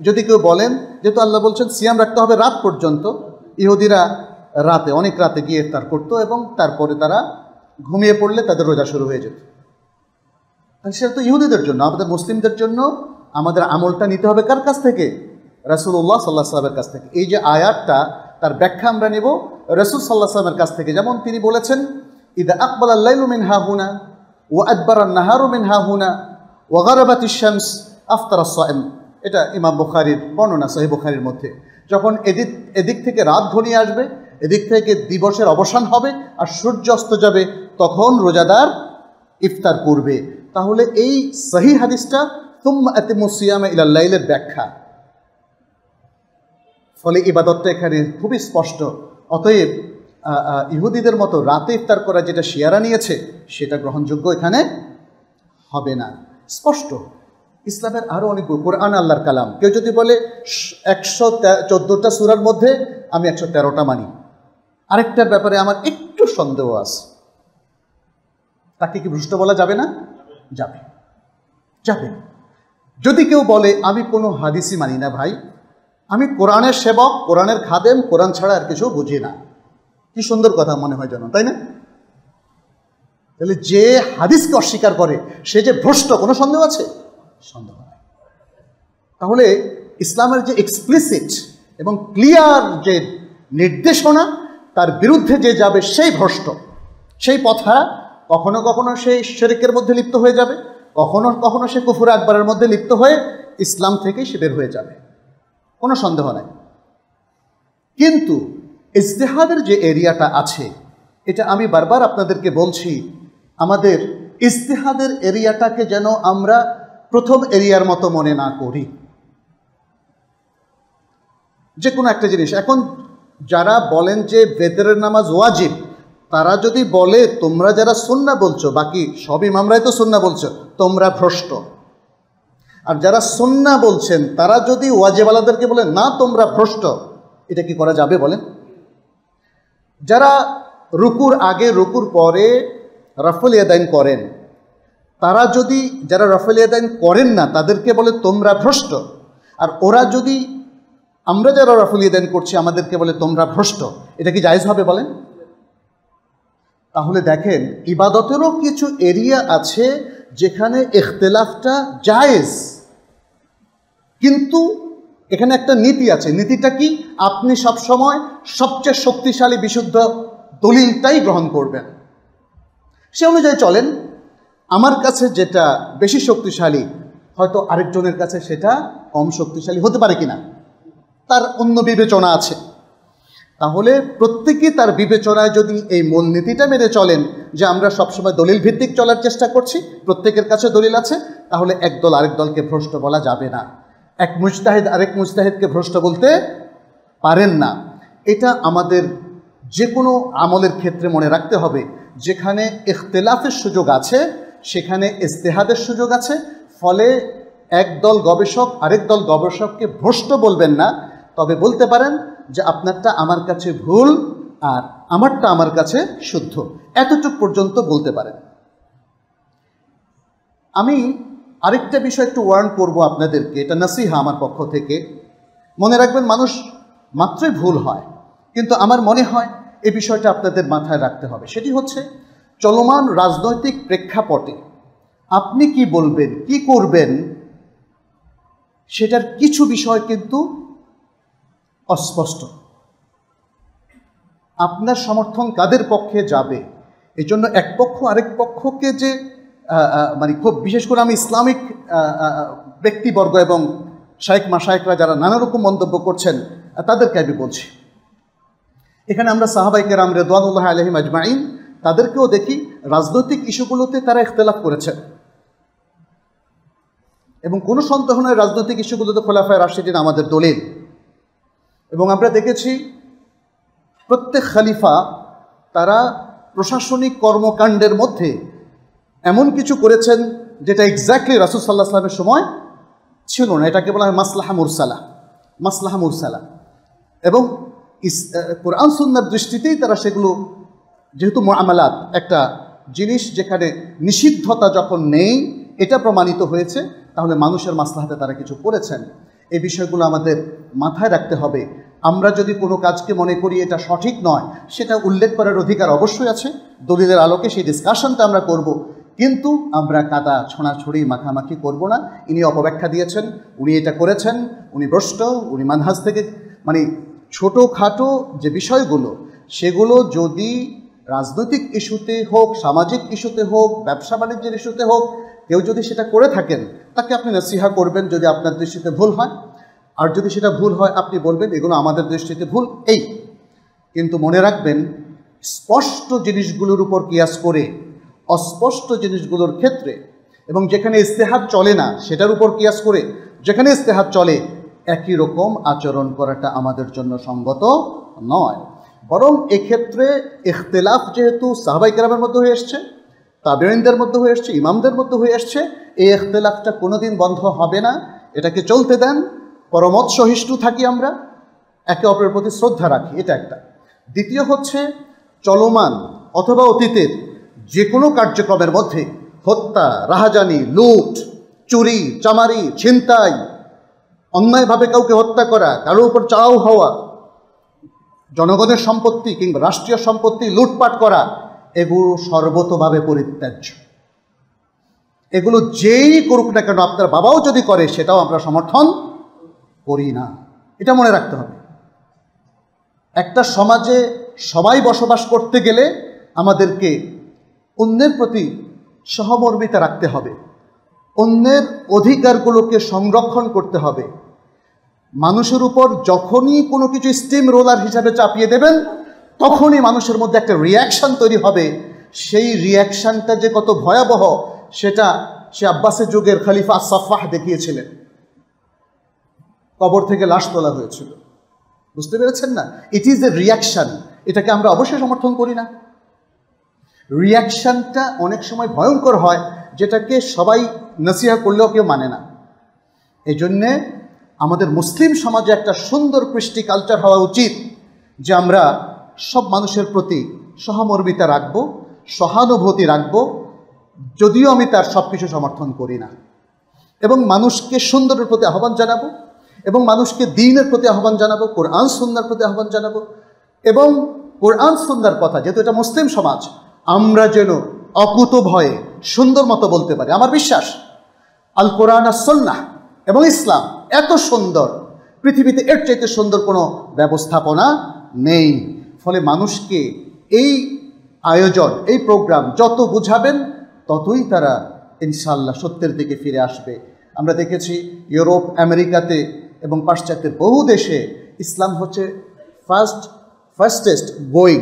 যদি কেউ বলেন যেহেতু আল্লাহ বলছেন সিয়াম রাখতে হবে রাত পর্যন্ত ইহুদিরা রাতে অনেক রাতে গিয়ে ইফতার করত এবং তারপরে তারা ঘুমিয়ে পড়লে তাদের রোজা শুরু হয়ে যেত সেটা তো ইহুদিদের জন্য আমাদের মুসলিমদের জন্য আমাদের আমলটা নিতে হবে কার কাছ থেকে রাসুল্লাহ সাল্লাহ সাল্লামের কাছ থেকে এই যে আয়াতটা তার ব্যাখ্যা আমরা নেব রসুল সাল্লাহ সাল্লামের কাছ থেকে যেমন তিনি বলেছেন ইদা আকবাল আল্লাহমিন হা হুনা ও আকবর নাহারুমিন হা হুনা ওয়াগারাবাত ইশামস আফতার এটা ইমাম বুখারির বর্ণনা সহি বুখারির মধ্যে যখন এদিক এদিক থেকে রাত ঘনিয়ে আসবে এদিক থেকে দিবসের অবসান হবে আর সূর্য অস্ত যাবে তখন রোজাদার ইফতার করবে তাহলে এই সহি হাদিসটা তুম আতিমুসিয়ামে ইলাল্লাইলের ব্যাখ্যা ফলে ইবাদতটা এখানে খুবই স্পষ্ট অতএব ইহুদিদের মতো রাতে ইফতার করা যেটা শিয়ারা নিয়েছে সেটা গ্রহণযোগ্য এখানে হবে না স্পষ্ট ইসলামের আরও অনেক কোরআন আল্লাহর কালাম কেউ যদি বলে একশো চোদ্দোটা সুরার মধ্যে আমি একশো তেরোটা মানি আরেকটার ব্যাপারে আমার একটু সন্দেহ আছে তাকে কি ভ্রষ্ট বলা যাবে না যাবে যাবে যদি কেউ বলে আমি কোনো হাদিসই মানি না ভাই আমি কোরআনের সেবক কোরআনের খাদেম কোরআন ছাড়া আর কিছু বুঝি না কি সুন্দর কথা মনে হয় যেন তাই না তাহলে যে হাদিসকে অস্বীকার করে সে যে ভ্রষ্ট কোনো সন্দেহ আছে সন্দেহ নাই তাহলে ইসলামের যে এক্সপ্লিসিট এবং ক্লিয়ার যে নির্দেশনা তার বিরুদ্ধে যে যাবে সেই ভ্রষ্ট সেই পথা কখনো কখনো সে শরিকের মধ্যে লিপ্ত হয়ে যাবে কখনো কখনো সে কুফুর আকবরের মধ্যে লিপ্ত হয়ে ইসলাম থেকেই সে বের হয়ে যাবে কোনো সন্দেহ নাই কিন্তু ইজতেহাদের যে এরিয়াটা আছে এটা আমি বারবার আপনাদেরকে বলছি আমাদের ইজতেহাদের এরিয়াটাকে যেন আমরা প্রথম এরিয়ার মতো মনে না করি যে কোনো একটা জিনিস এখন যারা বলেন যে বেদরের নামাজ ওয়াজিব তারা যদি বলে তোমরা যারা সন্না বলছো বাকি সব ইমামরাই তো সন্না বলছো তোমরা ভ্রষ্ট আর যারা সন্না বলছেন তারা যদি ওয়াজেবালাদেরকে বলে না তোমরা ভ্রষ্ট এটা কি করা যাবে বলেন যারা রুকুর আগে রুকুর পরে রাফুল ইয়াদাইন করেন তারা যদি যারা রফেল আদায়ন করেন না তাদেরকে বলে তোমরা ভ্রষ্ট আর ওরা যদি আমরা যারা রফেল আদায়ন করছি আমাদেরকে বলে তোমরা ভ্রষ্ট এটা কি জায়জ হবে বলেন তাহলে দেখেন ইবাদতেরও কিছু এরিয়া আছে যেখানে এখতেলাফটা জায়েজ কিন্তু এখানে একটা নীতি আছে নীতিটা কি আপনি সবসময় সবচেয়ে শক্তিশালী বিশুদ্ধ দলিলটাই গ্রহণ করবেন সে অনুযায়ী চলেন আমার কাছে যেটা বেশি শক্তিশালী হয়তো আরেকজনের কাছে সেটা কম শক্তিশালী হতে পারে কিনা তার অন্য বিবেচনা আছে তাহলে প্রত্যেকেই তার বিবেচনায় যদি এই নীতিটা মেনে চলেন যে আমরা সবসময় দলিল ভিত্তিক চলার চেষ্টা করছি প্রত্যেকের কাছে দলিল আছে তাহলে এক দল আরেক দলকে ভ্রষ্ট বলা যাবে না এক মুস্তাহিদ আরেক মুস্তাহিদকে ভ্রষ্ট বলতে পারেন না এটা আমাদের যে কোনো আমলের ক্ষেত্রে মনে রাখতে হবে যেখানে এখতেলাফের সুযোগ আছে সেখানে ইস্তেহাদের সুযোগ আছে ফলে এক দল গবেষক আরেক দল গবেষককে ভ্রষ্ট বলবেন না তবে বলতে পারেন যে আপনারটা আমার কাছে ভুল আর আমারটা আমার কাছে শুদ্ধ এতটুক পর্যন্ত বলতে পারেন আমি আরেকটা বিষয় একটু ওয়ার্ন করব আপনাদেরকে এটা নাসিহা আমার পক্ষ থেকে মনে রাখবেন মানুষ মাত্রই ভুল হয় কিন্তু আমার মনে হয় এ বিষয়টা আপনাদের মাথায় রাখতে হবে সেটি হচ্ছে চলমান রাজনৈতিক প্রেক্ষাপটে আপনি কি বলবেন কি করবেন সেটার কিছু বিষয় কিন্তু অস্পষ্ট আপনার সমর্থন কাদের পক্ষে যাবে এই জন্য এক পক্ষ আরেক পক্ষকে যে মানে খুব বিশেষ করে আমি ইসলামিক ব্যক্তিবর্গ এবং মা মাশায়েকরা যারা নানা রকম মন্তব্য করছেন তাদেরকে আমি বলছি এখানে আমরা সাহাবাইকে রাম রেদওয়ানুল্লাহ আলহিম আজমাইন তাদেরকেও দেখি রাজনৈতিক ইস্যুগুলোতে তারা ইখতলাফ করেছে এবং কোনো সন্দেহ নয় রাজনৈতিক ইস্যুগুলোতে খোলাফায় রাশিদিন আমাদের দলিল এবং আমরা দেখেছি প্রত্যেক খালিফা তারা প্রশাসনিক কর্মকাণ্ডের মধ্যে এমন কিছু করেছেন যেটা এক্স্যাক্টলি রাসুল সাল্লাহ সাল্লামের সময় ছিল না এটাকে বলা হয় মাসলাহা মুরসালা মাসলাহা মুরসালা এবং কোরআন সুন্নার দৃষ্টিতেই তারা সেগুলো যেহেতু মামালাত একটা জিনিস যেখানে নিষিদ্ধতা যখন নেই এটা প্রমাণিত হয়েছে তাহলে মানুষের মাসলাহাতে তারা কিছু করেছেন এই বিষয়গুলো আমাদের মাথায় রাখতে হবে আমরা যদি কোনো কাজকে মনে করি এটা সঠিক নয় সেটা উল্লেখ করার অধিকার অবশ্যই আছে দলিলের আলোকে সেই ডিসকাশনটা আমরা করব কিন্তু আমরা কাদা ছোঁড়াছড়ি মাখামাখি করব না ইনি অপব্যাখ্যা দিয়েছেন উনি এটা করেছেন উনি ভ্রষ্ট উনি মানহাজ থেকে মানে ছোটো খাটো যে বিষয়গুলো সেগুলো যদি রাজনৈতিক ইস্যুতে হোক সামাজিক ইস্যুতে হোক ব্যবসা বাণিজ্যের ইস্যুতে হোক কেউ যদি সেটা করে থাকেন তাকে আপনি নসিহা করবেন যদি আপনার দৃষ্টিতে ভুল হয় আর যদি সেটা ভুল হয় আপনি বলবেন এগুলো আমাদের দৃষ্টিতে ভুল এই কিন্তু মনে রাখবেন স্পষ্ট জিনিসগুলোর উপর কিয়াস করে অস্পষ্ট জিনিসগুলোর ক্ষেত্রে এবং যেখানে ইস্তেহাত চলে না সেটার উপর কিয়াস করে যেখানে ইস্তেহাত চলে একই রকম আচরণ করাটা আমাদের জন্য সঙ্গত নয় বরং এক্ষেত্রে এখতেলাফ যেহেতু সাহাবাই কেরামের মধ্যে হয়ে এসছে তাবেরিনদের মধ্যে হয়ে এসছে ইমামদের মধ্যে হয়ে এসছে এই ইখতলাফটা কোনোদিন বন্ধ হবে না এটাকে চলতে দেন পরমত সহিষ্ণু থাকি আমরা একে অপরের প্রতি শ্রদ্ধা রাখি এটা একটা দ্বিতীয় হচ্ছে চলমান অথবা অতীতের যে কোনো কার্যক্রমের মধ্যে হত্যা রাহাজানি লুট চুরি চামারি ছিনতাই অন্যায়ভাবে কাউকে হত্যা করা কারোর উপর চাও হওয়া জনগণের সম্পত্তি কিংবা রাষ্ট্রীয় সম্পত্তি লুটপাট করা এগুলো সর্বতভাবে পরিত্যাজ্য এগুলো যেই করুক না কেন আপনার বাবাও যদি করে সেটাও আমরা সমর্থন করি না এটা মনে রাখতে হবে একটা সমাজে সবাই বসবাস করতে গেলে আমাদেরকে অন্যের প্রতি সহমর্মিতা রাখতে হবে অন্যের অধিকারগুলোকে সংরক্ষণ করতে হবে মানুষের উপর যখনই কোনো কিছু স্টিম রোলার হিসাবে চাপিয়ে দেবেন তখনই মানুষের মধ্যে একটা রিয়াকশান তৈরি হবে সেই রিয়াকশানটা যে কত ভয়াবহ সেটা সে আব্বাসের যুগের খালিফা সাফাহ দেখিয়েছিলেন কবর থেকে লাশ তোলা হয়েছিল বুঝতে পেরেছেন না ইট ইজ এ রিয়াকশান এটাকে আমরা অবশ্যই সমর্থন করি না রিয়াকশানটা অনেক সময় ভয়ঙ্কর হয় যেটাকে সবাই নসিহা করলেও কেউ মানে না এই জন্যে আমাদের মুসলিম সমাজে একটা সুন্দর কৃষ্টি কালচার হওয়া উচিত যে আমরা সব মানুষের প্রতি সহমর্মিতা রাখব সহানুভূতি রাখব যদিও আমি তার সব কিছু সমর্থন করি না এবং মানুষকে সুন্দরের প্রতি আহ্বান জানাবো এবং মানুষকে দিনের প্রতি আহ্বান জানাবো কোরআন সুন্দর প্রতি আহ্বান জানাবো এবং কোরআন সুন্দর কথা যেহেতু এটা মুসলিম সমাজ আমরা যেন অকুত ভয়ে সুন্দর মতো বলতে পারি আমার বিশ্বাস আল কোরআন আর এবং ইসলাম এত সুন্দর পৃথিবীতে এর চাইতে সুন্দর কোনো ব্যবস্থাপনা নেই ফলে মানুষকে এই আয়োজন এই প্রোগ্রাম যত বুঝাবেন ততই তারা ইনশাল্লাহ সত্যের দিকে ফিরে আসবে আমরা দেখেছি ইউরোপ আমেরিকাতে এবং পাশ্চাত্যের বহু দেশে ইসলাম হচ্ছে ফার্স্ট ফার্স্টেস্ট গোয়িং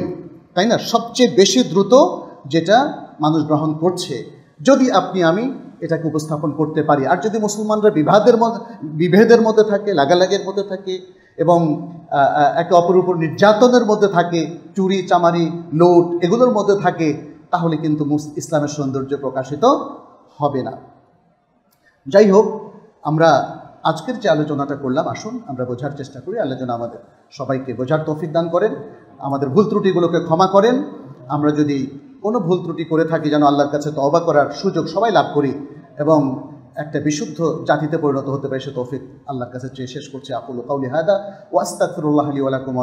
তাই না সবচেয়ে বেশি দ্রুত যেটা মানুষ গ্রহণ করছে যদি আপনি আমি এটাকে উপস্থাপন করতে পারি আর যদি মুসলমানরা বিবাদের বিভেদের মধ্যে থাকে লাগালাগের মধ্যে থাকে এবং একে অপর উপর নির্যাতনের মধ্যে থাকে চুরি চামারি লোট এগুলোর মধ্যে থাকে তাহলে কিন্তু ইসলামের সৌন্দর্য প্রকাশিত হবে না যাই হোক আমরা আজকের যে আলোচনাটা করলাম আসুন আমরা বোঝার চেষ্টা করি আল্লাহ যেন আমাদের সবাইকে বোঝার তফিক দান করেন আমাদের ভুল ত্রুটিগুলোকে ক্ষমা করেন আমরা যদি কোনো ভুল ত্রুটি করে থাকি যেন আল্লাহর কাছে তবা করার সুযোগ সবাই লাভ করি এবং একটা বিশুদ্ধ জাতিতে পরিণত হতে পারে সে তৌফিক আল্লাহর কাছে চেয়ে শেষ করছে আকুল কাউলি হায়দা ওয়াস্তাকফিরুল্লাহ আলী ওয়ালাকুম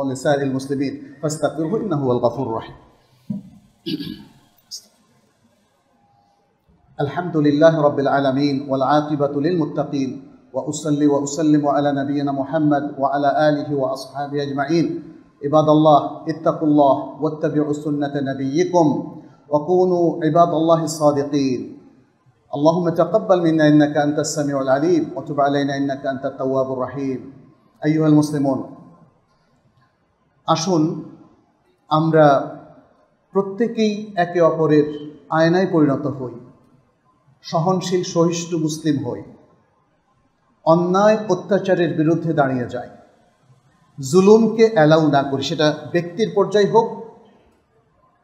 আলিসাইল মুসলিমিন ওয়াস্তাকফিরহু ইন্নাহু আল গাফুর রাহিম الحمد لله رب العالمين والعاقبة للمتقين وأصلي وأسلم على نبينا محمد وعلى آله وأصحابه أجمعين عباد الله اتقوا الله واتبعوا سنة نبيكم وكونوا عباد الله الصادقين اللهم تقبل منا إنك أنت السميع العليم وتب علينا إنك أنت التواب الرحيم أيها المسلمون আসুন আমরা প্রত্যেকেই একে অপরের আয়নায় পরিণত হই সহনশীল সহিষ্ণু মুসলিম হই অন্যায় অত্যাচারের বিরুদ্ধে দাঁড়িয়ে যায় জুলুমকে অ্যালাউ না করি সেটা ব্যক্তির পর্যায় হোক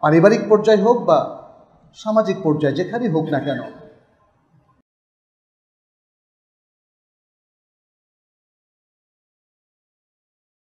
পারিবারিক পর্যায় হোক বা সামাজিক পর্যায়ে যেখানেই হোক না কেন